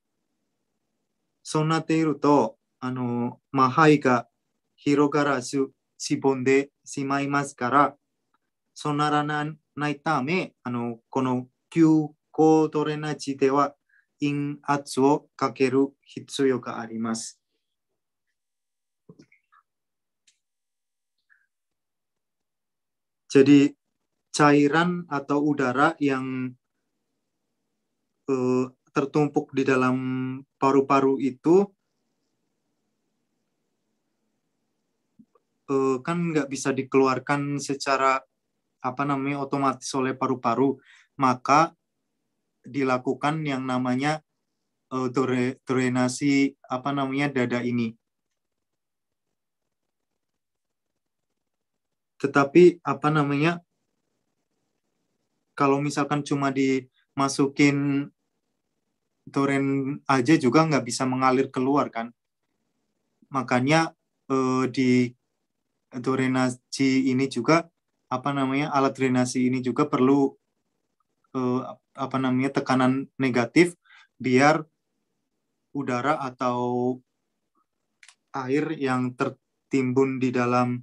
そうなっていると、あの、まあ、肺が広がらず、しぼんでしまいますから、そうならないため、あの、この急行ドレナジでは、陰圧をかける必要があります。Jadi cairan atau udara yang uh, tertumpuk di dalam paru-paru itu uh, kan nggak bisa dikeluarkan secara apa namanya otomatis oleh paru-paru, maka dilakukan yang namanya uh, drenasi apa namanya dada ini tetapi apa namanya kalau misalkan cuma dimasukin torrent aja juga nggak bisa mengalir keluar kan makanya eh, di drainasi ini juga apa namanya alat drainasi ini juga perlu eh, apa namanya tekanan negatif biar udara atau air yang tertimbun di dalam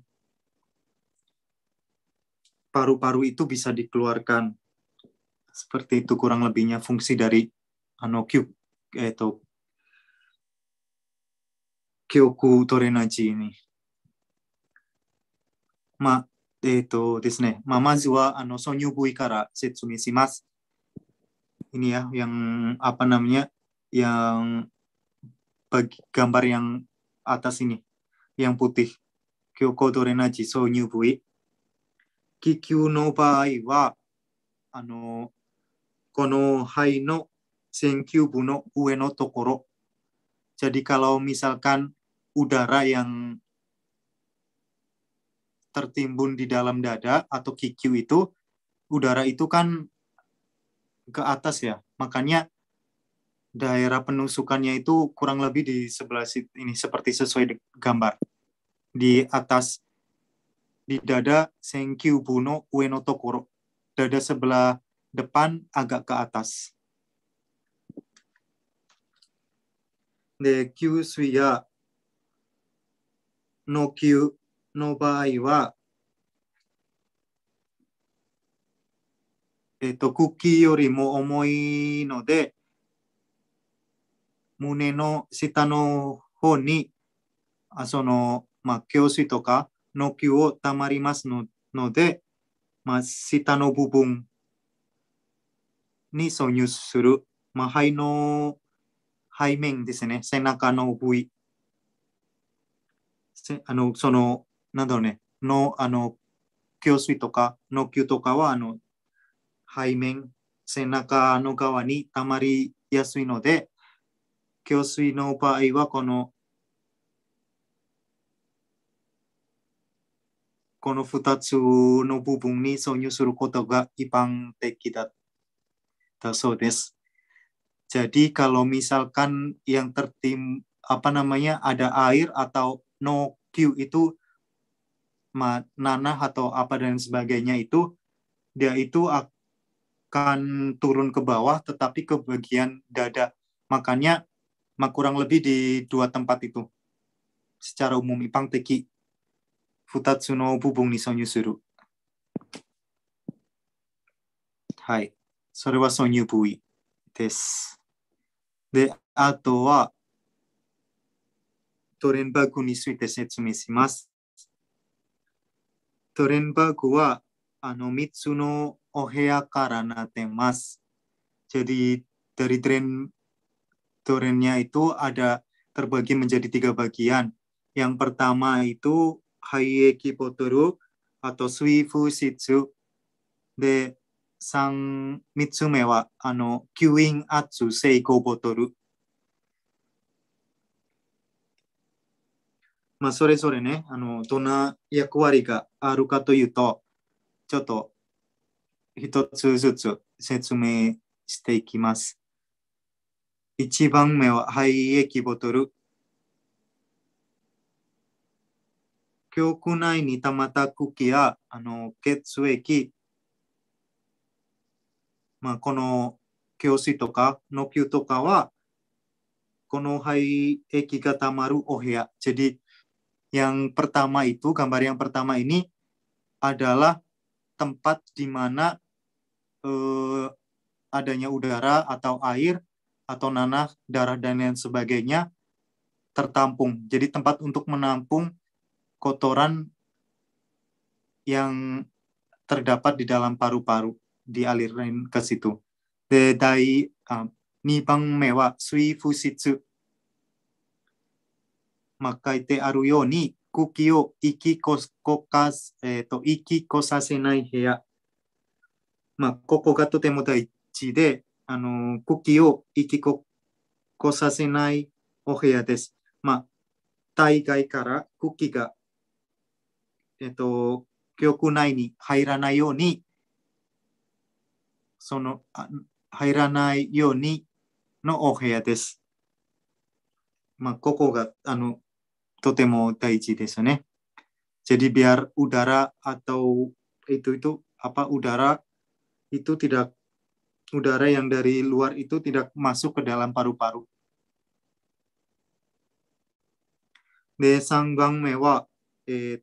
paru-paru itu bisa dikeluarkan seperti itu kurang lebihnya fungsi dari anokyu yaitu kyoku torenaji ini. Ma, itu anu, kara Ini ya yang apa namanya yang bagi gambar yang atas ini yang putih Kyoko Torenaji Sonyu Bui 気球の場合は、あの、この肺の線球部の上のところ。Jadi kalau misalkan udara yang tertimbun di dalam dada atau kikyu itu, udara itu kan ke atas ya. Makanya daerah penusukannya itu kurang lebih di sebelah ini seperti sesuai gambar. Di atas di dada senkyu buno ue no tokoro. Dada sebelah depan agak ke atas. De kyu sui ya no kyu no baai wa えっ、ー、と、茎よりも重いので、胸の下の方に、あその、まあ、胸水とかの木をたまりますので、まあ、下の部分に挿入する、まあ、肺の背面ですね、背中の部位。あのその、なんだろうね、の、あの、胸水とか、脳球とかは、あの、背面、背中の側にたまりやすいので、胸水の場合は、このこの des. Jadi kalau misalkan yang tertim apa namanya ada air atau no Q itu nanah atau apa dan sebagainya itu dia itu akan turun ke bawah tetapi ke bagian dada. Makanya kurang lebih di dua tempat itu secara umum ipang teki 2つの部分に挿入する。はい。それは挿入部位です。で、あとは、トレンバッグについて説明します。トレンバッグは、あの、3つのお部屋からなってます。Jadi, dari tren t u r e n n y a itu ada terbagi menjadi tiga bagian. Yang pertama itu 廃液ボトル、あと水風室。で、三、三つ目は、あの、吸引圧成功ボトル。まあ、それぞれね、あの、どんな役割があるかというと、ちょっと、一つずつ説明していきます。一番目は、廃液ボトル。jadi yang pertama itu, gambar yang pertama ini adalah tempat di mana eh, adanya udara atau air atau nanah, darah, dan lain sebagainya tertampung. Jadi tempat untuk menampung kotoran yang terdapat di dalam paru-paru dialirin ke situ. De dai um, nipang mewa sui fusitsu makaite aru yo ni kuki o iki kokas eh to iki nai heya. Ma koko ga totemo daichi de ano kuki kuki o o iki nai desu. Ma kara ga えっと、記憶内に入らないように、その、入らないようにのお部屋です。まあ、ここが、あの、とても大事ですね。Jadi biar udara atau itu itu apa udara itu tidak udara yang dari luar itu tidak masuk ke dalam paru-paru. De sanggang mewa, eh,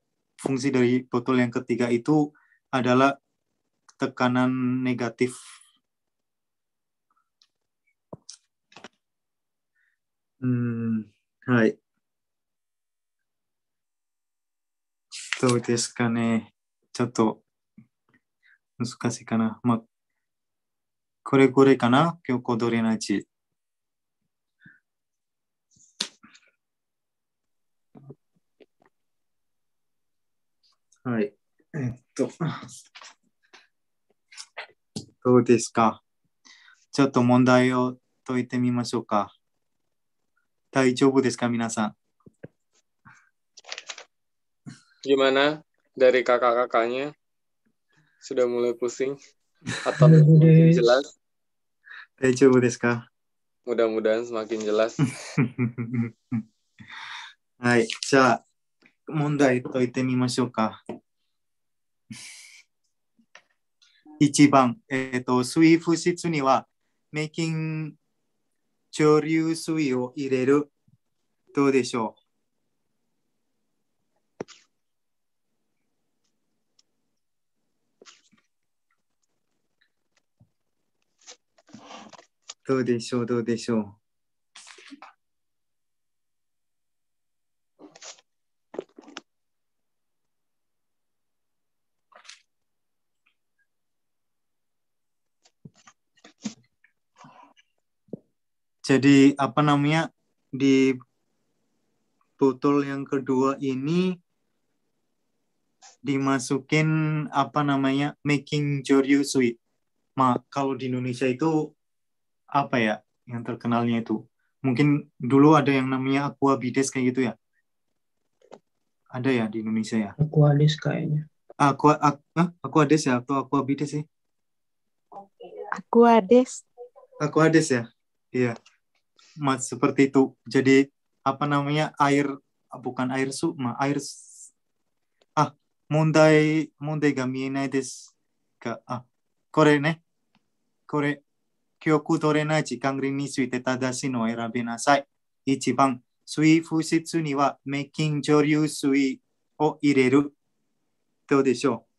fungsi dari botol yang ketiga itu adalah tekanan negatif. Hmm, hai. hai. どうですかねちょっと難しいかな。まあ、これこれかな今日コドレナチ。はい。えっと、どうですか。ちょっと問題を解いてみましょうか。大丈夫ですか、皆さん。Gimana dari kakak-kakaknya? Sudah mulai pusing? Atau semakin jelas? Daijoubu 大丈夫ですか Mudah-mudahan semakin jelas. はい、じゃあ。問題解いてみましょうか。1 番、えっ、ー、と、水不室には、メイキン潮流水を入れる。どうでしょうどうでしょうどうでしょう Jadi apa namanya di botol yang kedua ini dimasukin apa namanya making joryu sweet. Ma, kalau di Indonesia itu apa ya yang terkenalnya itu? Mungkin dulu ada yang namanya aqua bides kayak gitu ya. Ada ya di Indonesia ya? Aqua des kayaknya. Aqua aqua, aqua des ya atau aqua bides sih? Aqua des. Aqua des ya? Iya mas seperti itu jadi apa namanya air bukan air sukma air ah mundai mundai ga mienai des ga ah kore ne kore kyoku torenai rin ni suite tadashi no erabe nasai ichiban sui fushitsu ni wa making joryu sui o ireru do desho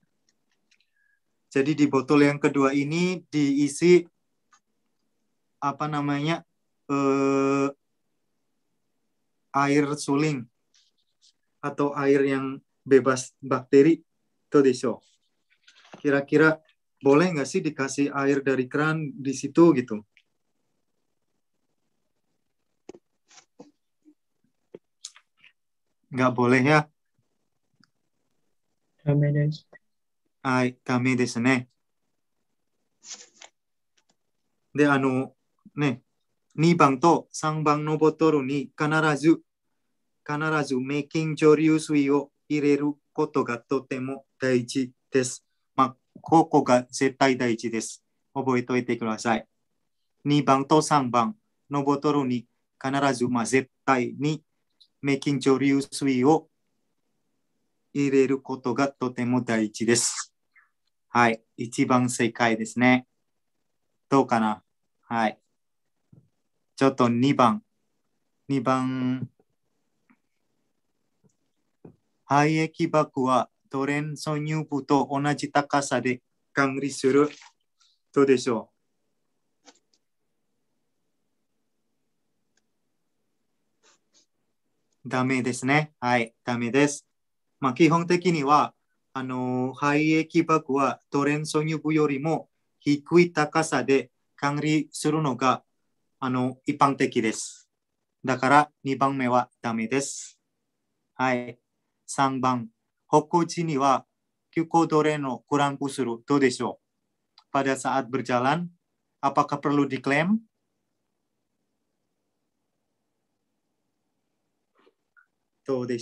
jadi di botol yang kedua ini diisi apa namanya eh, air suling atau air yang bebas bakteri itu deso. Kira-kira boleh nggak sih dikasih air dari keran di situ gitu? Nggak boleh ya? Kami desu. Ai, kami desu ne. De, anu, ne, 2番と3番のボトルに必ず、必ずメキン蒸留水を入れることがとても大事です。まあ、ここが絶対大事です。覚えておいてください。2番と3番のボトルに必ず、まあ、絶対にメキン蒸留水を入れることがとても大事です。はい。一番正解ですね。どうかなはい。ちょっと2番。2番。廃液爆はトレン挿入部と同じ高さで管理する。どうでしょうダメですね。はい、ダメです。まあ、基本的には、あの、肺液爆はトレン挿入部よりも低い高さで管理するのがあの、一般的です。だから2番目はダメです。はい。3番、北欧地には休校奴隷のクランプするどうでしょう Pada saat berjalan, apakah perlu diklaim? Tuh de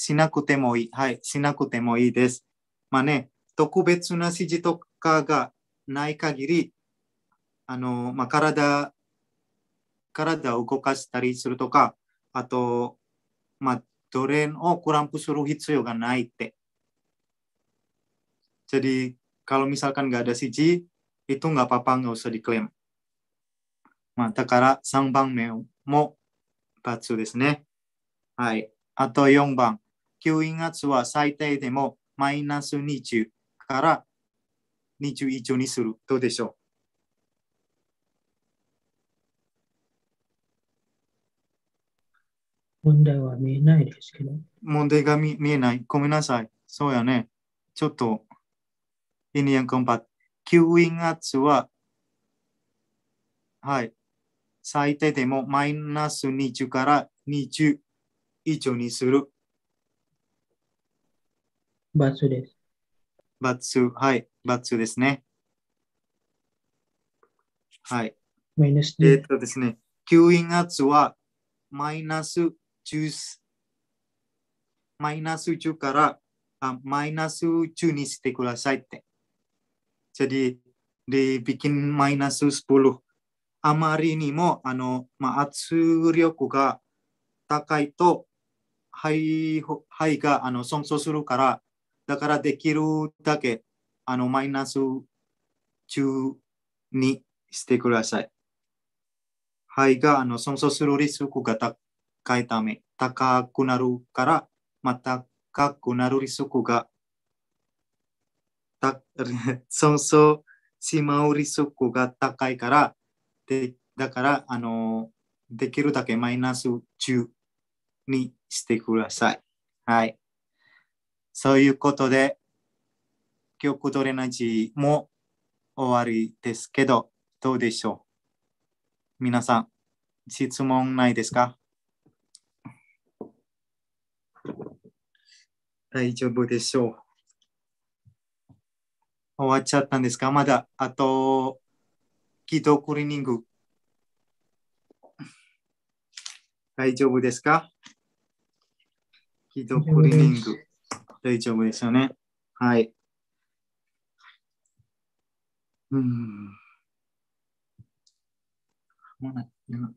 しなくてもいい。はい。しなくてもいいです。まあね、特別な指示と果がない限り、あのまあ、体、体を動かしたりするとか、あと、まあ、トレーンをクランプする必要がないって。Jadi kalau misalkan nggak ada CG, itu nggak apa-apa, nggak usah diklaim. Nah, だから、3番目もバツですね。はい。あと4番。9圧は最低でもマイナス20から21にする。どうでしょう問題は見えないですけど。問題が見えない。ごめんなさい。そうやね。ちょっと、インディアンコンパット。吸引圧は、はい。最低でもマイナス20から20以上にする。場所です。バツ、はい、バツですね。はい。マイナスえっとですね、吸引圧はマイナス10、マイナス10からあマイナス10にしてくださいって。Jadi, d マイナス10。あまりにも、あの、まあ、圧力が高いと、肺肺があの損傷するから、だからできるだけあのマイナス10にしてください。肺があの損傷するリスクが高いため、高くなるから、また高くなるリスクが、た 損傷しまうリスクが高いから、でだからあの、できるだけマイナス10にしてください。はい。そういうことで、度レナジーも終わりですけど、どうでしょう皆さん、質問ないですか大丈夫でしょう終わっちゃったんですかまだ、あと、軌道クリーニング。大丈夫ですか軌道クリーニング。大丈夫ですよね。はい。うん。まだ、今。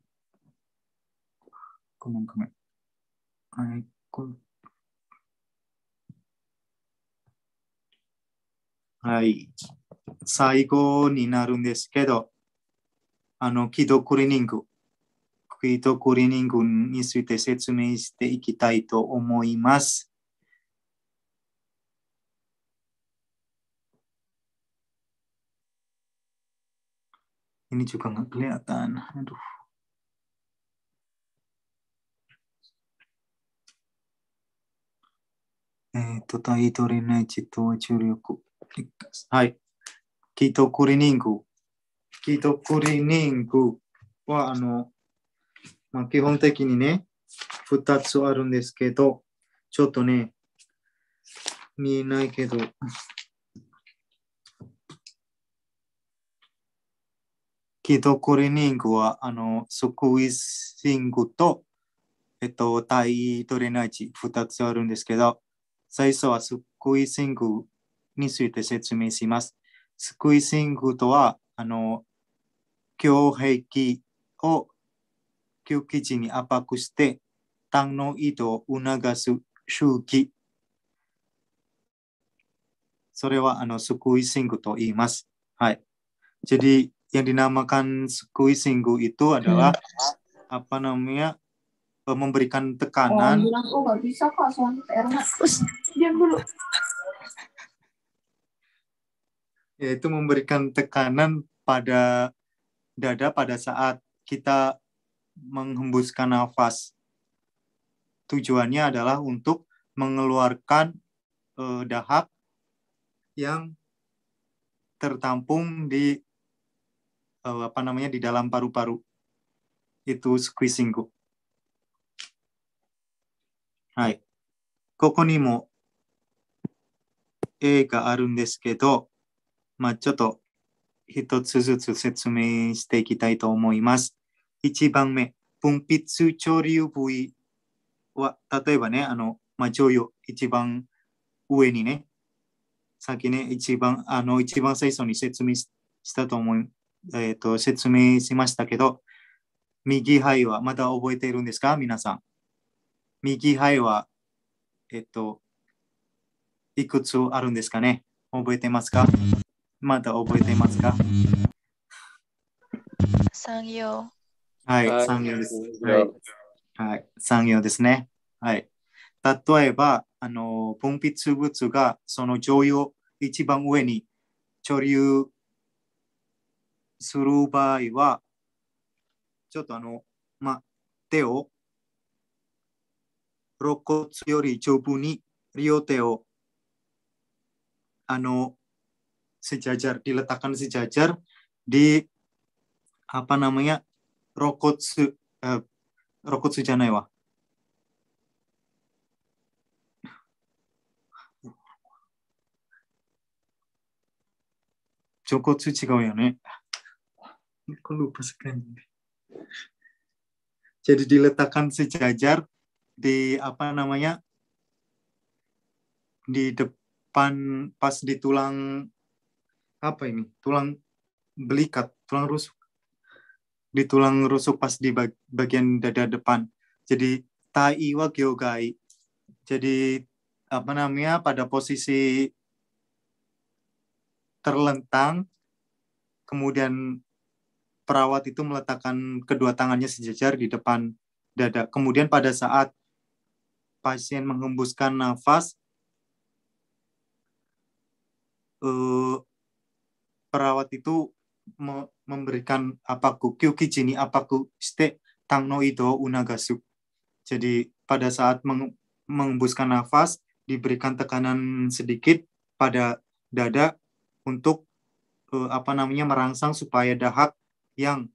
ごめんごめん。はい、こはい。最後になるんですけど、あの、既読クリーニング。既読クリーニングについて説明していきたいと思います。ini juga nggak kelihatan aduh えっ、と、タイトリネチと注力。はい。キートクリーニング。キートクリーニングは、あの、まあ、基本的にね、2つあるんですけど、ちょっとね、見えないけど、キドクリーニングは、あの、スクイーシングと、えっと、体トレナー値2つあるんですけど、最初はスクイーシングについて説明します。スクイーシングとは、あの、胸壁を吸気時に圧迫して、痰の移動を促す周期。それは、あの、スクイーシングと言います。はい。j a yang dinamakan squeezinggu itu adalah hmm. apa namanya eh, memberikan tekanan. Oh, bilang, oh gak Yaitu memberikan tekanan pada dada pada saat kita menghembuskan nafas. Tujuannya adalah untuk mengeluarkan eh, dahak yang tertampung di uh, apa namanya di dalam paru-paru itu squeezing はいここにも A があるんですけど、まあ、ちょっと一つずつ説明していきたいと思います。一番目、分泌潮流部位は、例えばね、あの、まあ、上用、一番上にね、さっきね、一番、あの、一番最初に説明したと思いえーと、説明しましたけど、右肺はまだ覚えているんですか皆さん。右肺は、えっ、ー、と、いくつあるんですかね覚えてますかまだ覚えてますか産業。はい、産業です。はい、はい、産業ですね。はい。例えば、あの、分泌物がその常用一番上に貯留する場合は、ちょっとあの、ま、手を、肋骨より上部に、両手を、あの、せちゃちゃ、ディラタカンせジャちゃ、で、アパナマヤ、肋骨、え、肋骨じゃないわ。上骨違うよね。Kok lupa sekali. Jadi diletakkan sejajar di apa namanya di depan pas di tulang apa ini tulang belikat tulang rusuk di tulang rusuk pas di bag, bagian dada depan jadi tai wa gyogai jadi apa namanya pada posisi terlentang kemudian perawat itu meletakkan kedua tangannya sejajar di depan dada. Kemudian pada saat pasien menghembuskan nafas, eh, perawat itu memberikan apaku kyuki jini apaku ste tangno ido unagasu. Jadi pada saat meng menghembuskan nafas diberikan tekanan sedikit pada dada untuk eh, apa namanya merangsang supaya dahak yang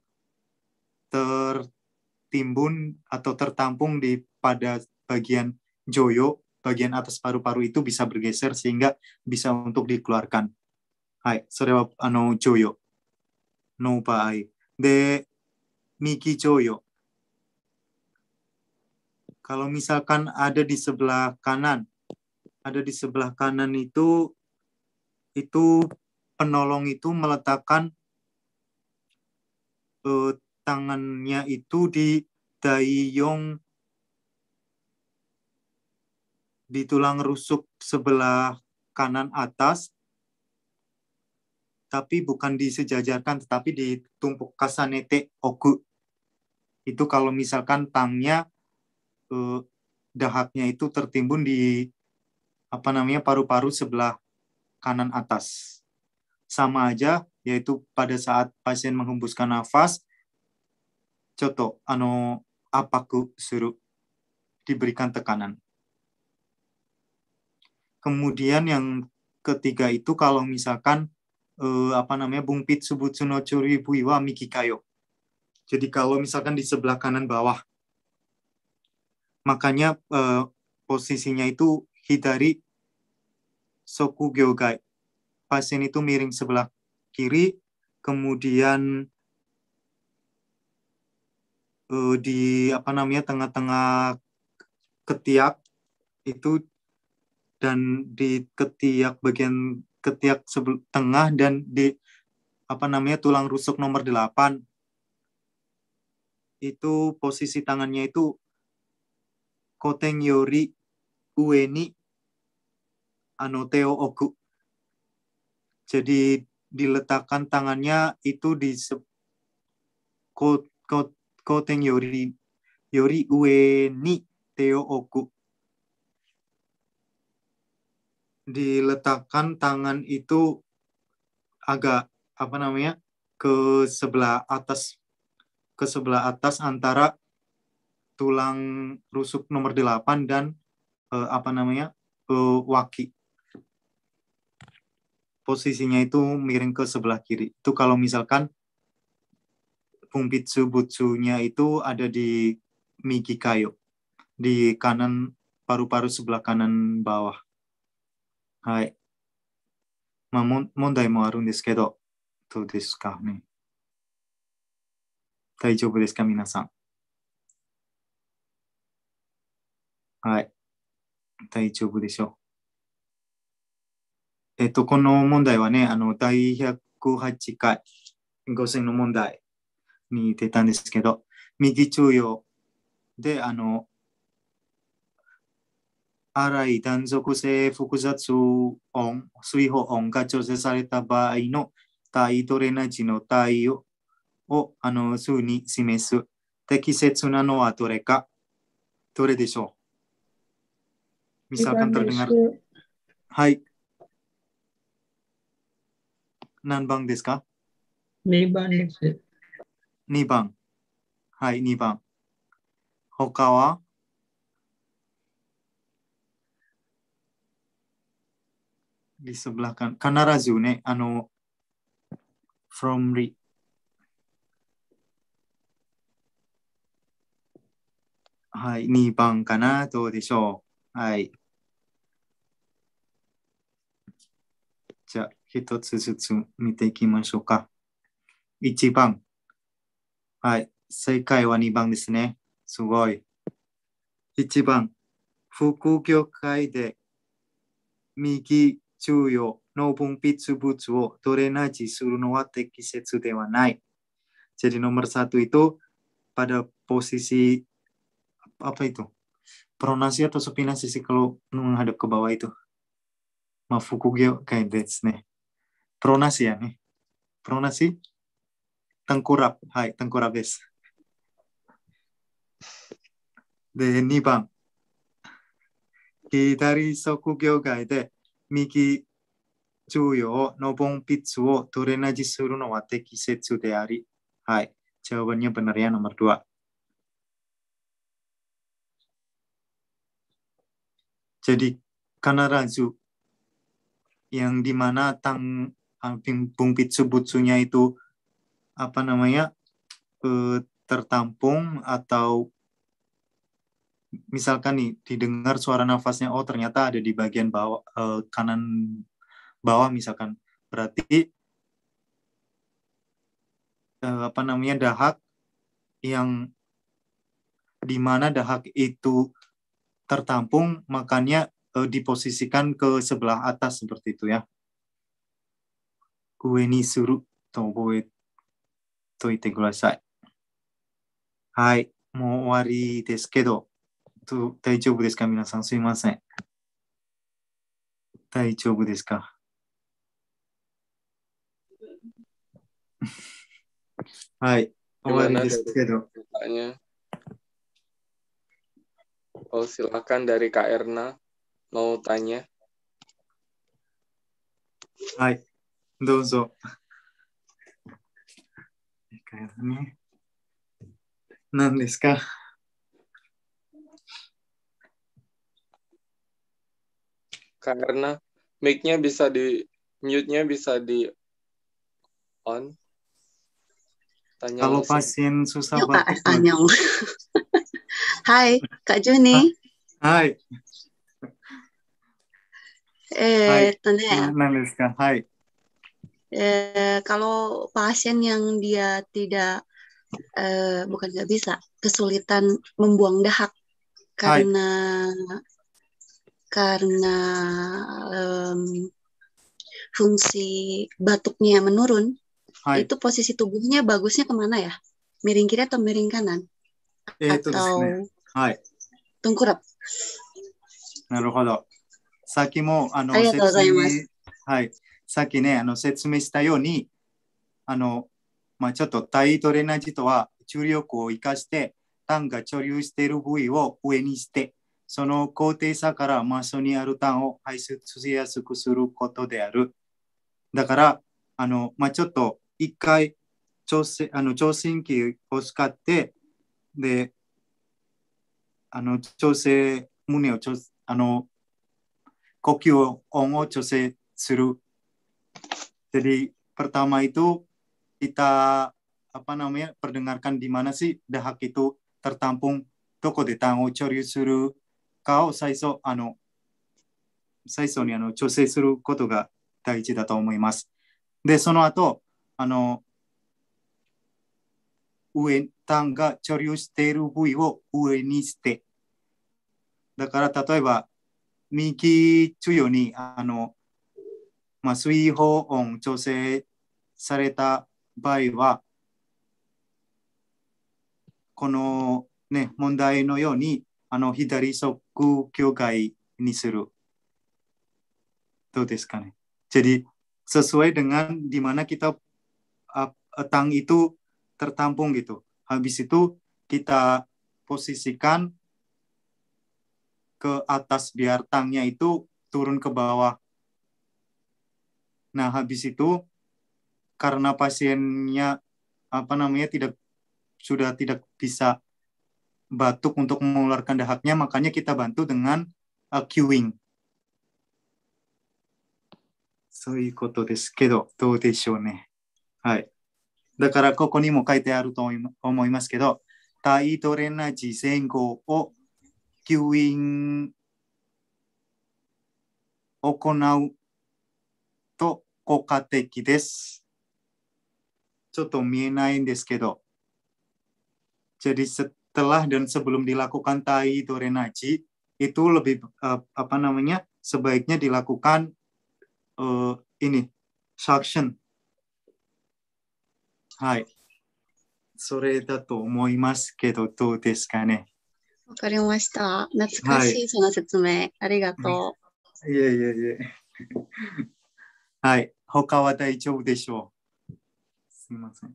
tertimbun atau tertampung di pada bagian joyo, bagian atas paru-paru itu bisa bergeser sehingga bisa untuk dikeluarkan. Hai, sore ano joyo. No pai. De miki joyo. Kalau misalkan ada di sebelah kanan, ada di sebelah kanan itu itu penolong itu meletakkan uh, tangannya itu di Daiyong di tulang rusuk sebelah kanan atas tapi bukan disejajarkan tetapi ditumpuk kasanete oku itu kalau misalkan tangnya eh, dahaknya itu tertimbun di apa namanya paru-paru sebelah kanan atas sama aja yaitu pada saat pasien menghembuskan nafas, contoh, ano, apaku suruh diberikan tekanan. Kemudian yang ketiga itu kalau misalkan eh, apa namanya bungpit subutsu suno curi buiwa mikikayo. Jadi kalau misalkan di sebelah kanan bawah, makanya eh, posisinya itu hidari soku geogai. Pasien itu miring sebelah kiri, kemudian uh, di apa namanya tengah-tengah ketiak itu dan di ketiak bagian ketiak sebelum tengah dan di apa namanya tulang rusuk nomor 8 itu posisi tangannya itu koteng yori ueni anoteo oku. Jadi diletakkan tangannya itu di koteng koten yori yori ue ni teo oku. Diletakkan tangan itu agak apa namanya ke sebelah atas ke sebelah atas antara tulang rusuk nomor delapan dan uh, apa namanya uh, waki posisinya itu miring ke sebelah kiri. Itu kalau misalkan Fumpitsu Butsunya itu ada di Miki Kayo, di kanan paru-paru sebelah kanan bawah. Hai. Ma, mondai mo arun desu kedo, dou desu ka ne? Daijoubu desu ka minasan? Hai. Daijoubu desho. えっと、この問題はね、あの、第108回、5000の問題に出たんですけど、右中央で、あの、荒い断続性複雑音、水泡音が調整された場合の対トレナジの対応をあの数に示す適切なのはどれかどれでしょうミサカンタルはい。何番ですか ?2 番です。2番。はい、2番。他は必ずね、あの、from re はい、2番かな、どうでしょう。はい。じゃ一つずつ見ていきましょうか。1番。はい。正解は2番ですね。すごい。1番。副業界で右重要の分泌物をトレーナージするのは適切ではない。Jadi nomor satu itu pada posisi apa itu? Pronasi atau supinasi sih kalau menghadap ke bawah itu? Mafukugyo kayak that's nih. pronasi ya nih pronasi tangkurap hai tangkurapes. des de ni bang kita di suku de miki cuyo no bon pizza o torena jisuru no wate kisetsu de ari hai jawabannya benar ya nomor dua jadi kanarazu yang dimana tang Bung Pitsu Butsunya itu apa namanya eh, tertampung atau misalkan nih didengar suara nafasnya oh ternyata ada di bagian bawah eh, kanan bawah misalkan berarti eh, apa namanya dahak yang di mana dahak itu tertampung makanya diposisikan ke sebelah atas seperti itu ya 上にすると覚えといてください。はい。もう終わりですけど、大丈夫ですか皆さんすいません。大丈夫ですか はい。終わりですけど。Oh, silakan dari Kak Erna mau tanya. Hai. ini, どうぞ。ね、何ですか karena mic-nya bisa di mute-nya bisa di on. Tanya Kalau pasien susah Yuk, batuk. Kak Anyong. Hai, Kak Juni. Hai. えー、っとね。何ですかはい。Eh, eh, kalau pasien yang dia tidak eh, bukan nggak bisa kesulitan membuang dahak karena Hai. karena um, fungsi batuknya menurun Hai. itu posisi tubuhnya bagusnya kemana ya miring kiri atau miring kanan eh, atau Hai. tengkurap nah, anu hai. さっきね、あの説明したように、あの、まあ、ちょっと体トレナジとは重力を生かして、単が貯留している部位を上にして、その高低差からマスにある炭を排出しやすくすることである。だから、あの、まあ、ちょっと一回、調整、あの調整器を使って、で、あの、調整、胸を調あの、呼吸音を調整する Jadi pertama itu kita apa namanya perdengarkan di mana sih dahak itu tertampung toko de tan o choryu suru ka o saiso ano saiso ni ano chosei suru koto ga daiji da to omoimasu. De sono ato ano 上単が貯留している部位を上にして。だから例えば、右中央にあのまあ、水泡音調整された場合は、この、ね、問題のように、あの左側境界にする。どうですかね。Jadi, sesuai dengan di mana kita tang itu tertampung gitu. Habis itu kita posisikan ke atas biar tangnya itu turun ke bawah Nah, habis itu karena pasiennya apa namanya tidak sudah tidak bisa batuk untuk mengeluarkan dahaknya, makanya kita bantu dengan uh, queuing. そういうことですけど、どうでしょうね。はい。だから、ここにも書いてあると思いますけど、タイトレナ事前後を吸引行う効果的です。ちょっと見えないんですけど。Jadi setelah dan sebelum dilakukan tai atau itu lebih uh, apa namanya sebaiknya dilakukan uh, ini suction はいそれだと思いますけどどうですかねわかりました懐かしい、はい、その説明ありがとう、いえいえいえはい他は大丈夫でしょう。すみません。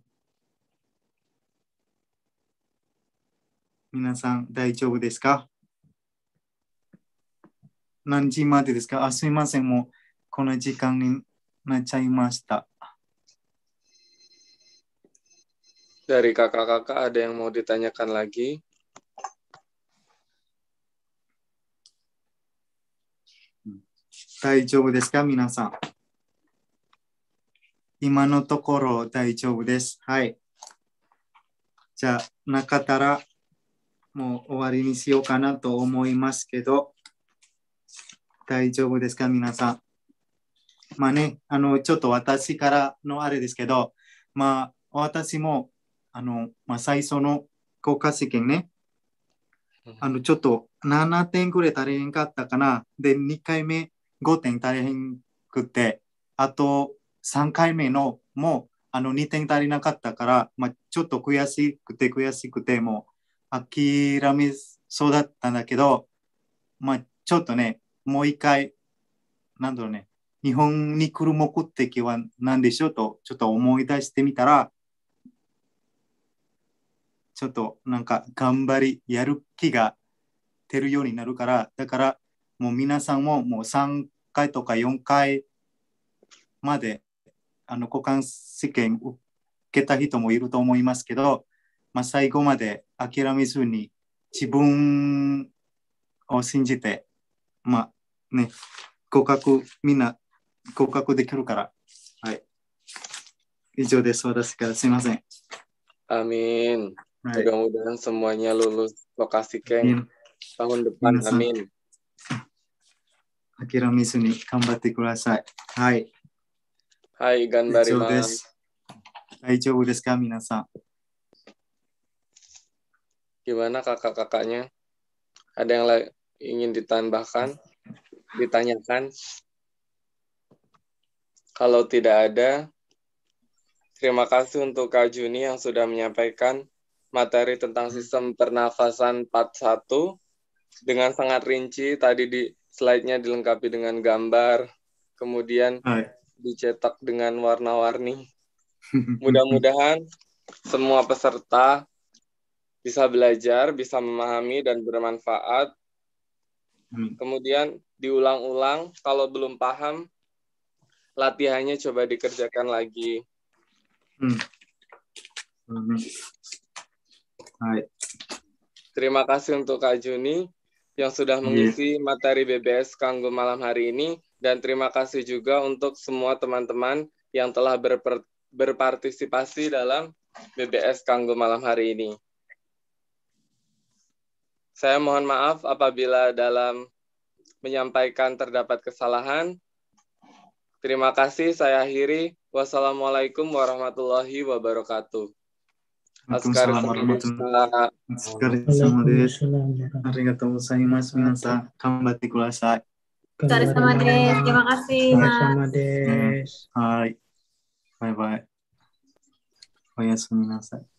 皆さん大丈夫ですか何時までですかあすみません。もうこの時間になっちゃいました。Dari kakak-kakak ada yang mau ditanyakan lagi? Daijoubu desu ka, minasan? 今のところ大丈夫です。はい。じゃあ、中たらもう終わりにしようかなと思いますけど、大丈夫ですか、皆さん。まあね、あの、ちょっと私からのあれですけど、まあ、私も、あの、まあ、最初の国家試験ね、あの、ちょっと7点ぐらい足りへんかったかな。で、2回目5点足りへんくて、あと3回目のもうあの2点足りなかったから、まあ、ちょっと悔しくて悔しくてもう諦めそうだったんだけど、まあ、ちょっとねもう一回なんだろうね日本に来る目的は何でしょうとちょっと思い出してみたらちょっとなんか頑張りやる気が出るようになるからだからもう皆さんももう3回とか4回まであの股間試験受けた人もいると思いますけど、まあ、最後まで諦めずに自分を信じて、まあね、合格、みんな合格できるから。はい。以上です。私からすみません。あ、m i n r i g h 諦めずに頑張ってください。はい。Gimana kakak kakak-kakaknya? Ada yang ingin ditambahkan, ditanyakan? Kalau tidak ada, terima kasih untuk Kak Juni yang sudah menyampaikan materi tentang sistem pernafasan part 1 dengan sangat rinci. Tadi di slide-nya dilengkapi dengan gambar, kemudian dicetak dengan warna-warni. Mudah-mudahan semua peserta bisa belajar, bisa memahami dan bermanfaat. Kemudian diulang-ulang, kalau belum paham latihannya coba dikerjakan lagi. Hmm. Terima kasih untuk Kak Juni yang sudah mengisi iya. materi BBS Kanggo malam hari ini dan terima kasih juga untuk semua teman-teman yang telah berper, berpartisipasi dalam BBS Kanggo malam hari ini. Saya mohon maaf apabila dalam menyampaikan terdapat kesalahan. Terima kasih, saya akhiri. Wassalamualaikum warahmatullahi wabarakatuh. Assalamualaikum warahmatullahi wabarakatuh. お疲れ様です。お疲れ様です。はい。バイバイ。おやすみなさい。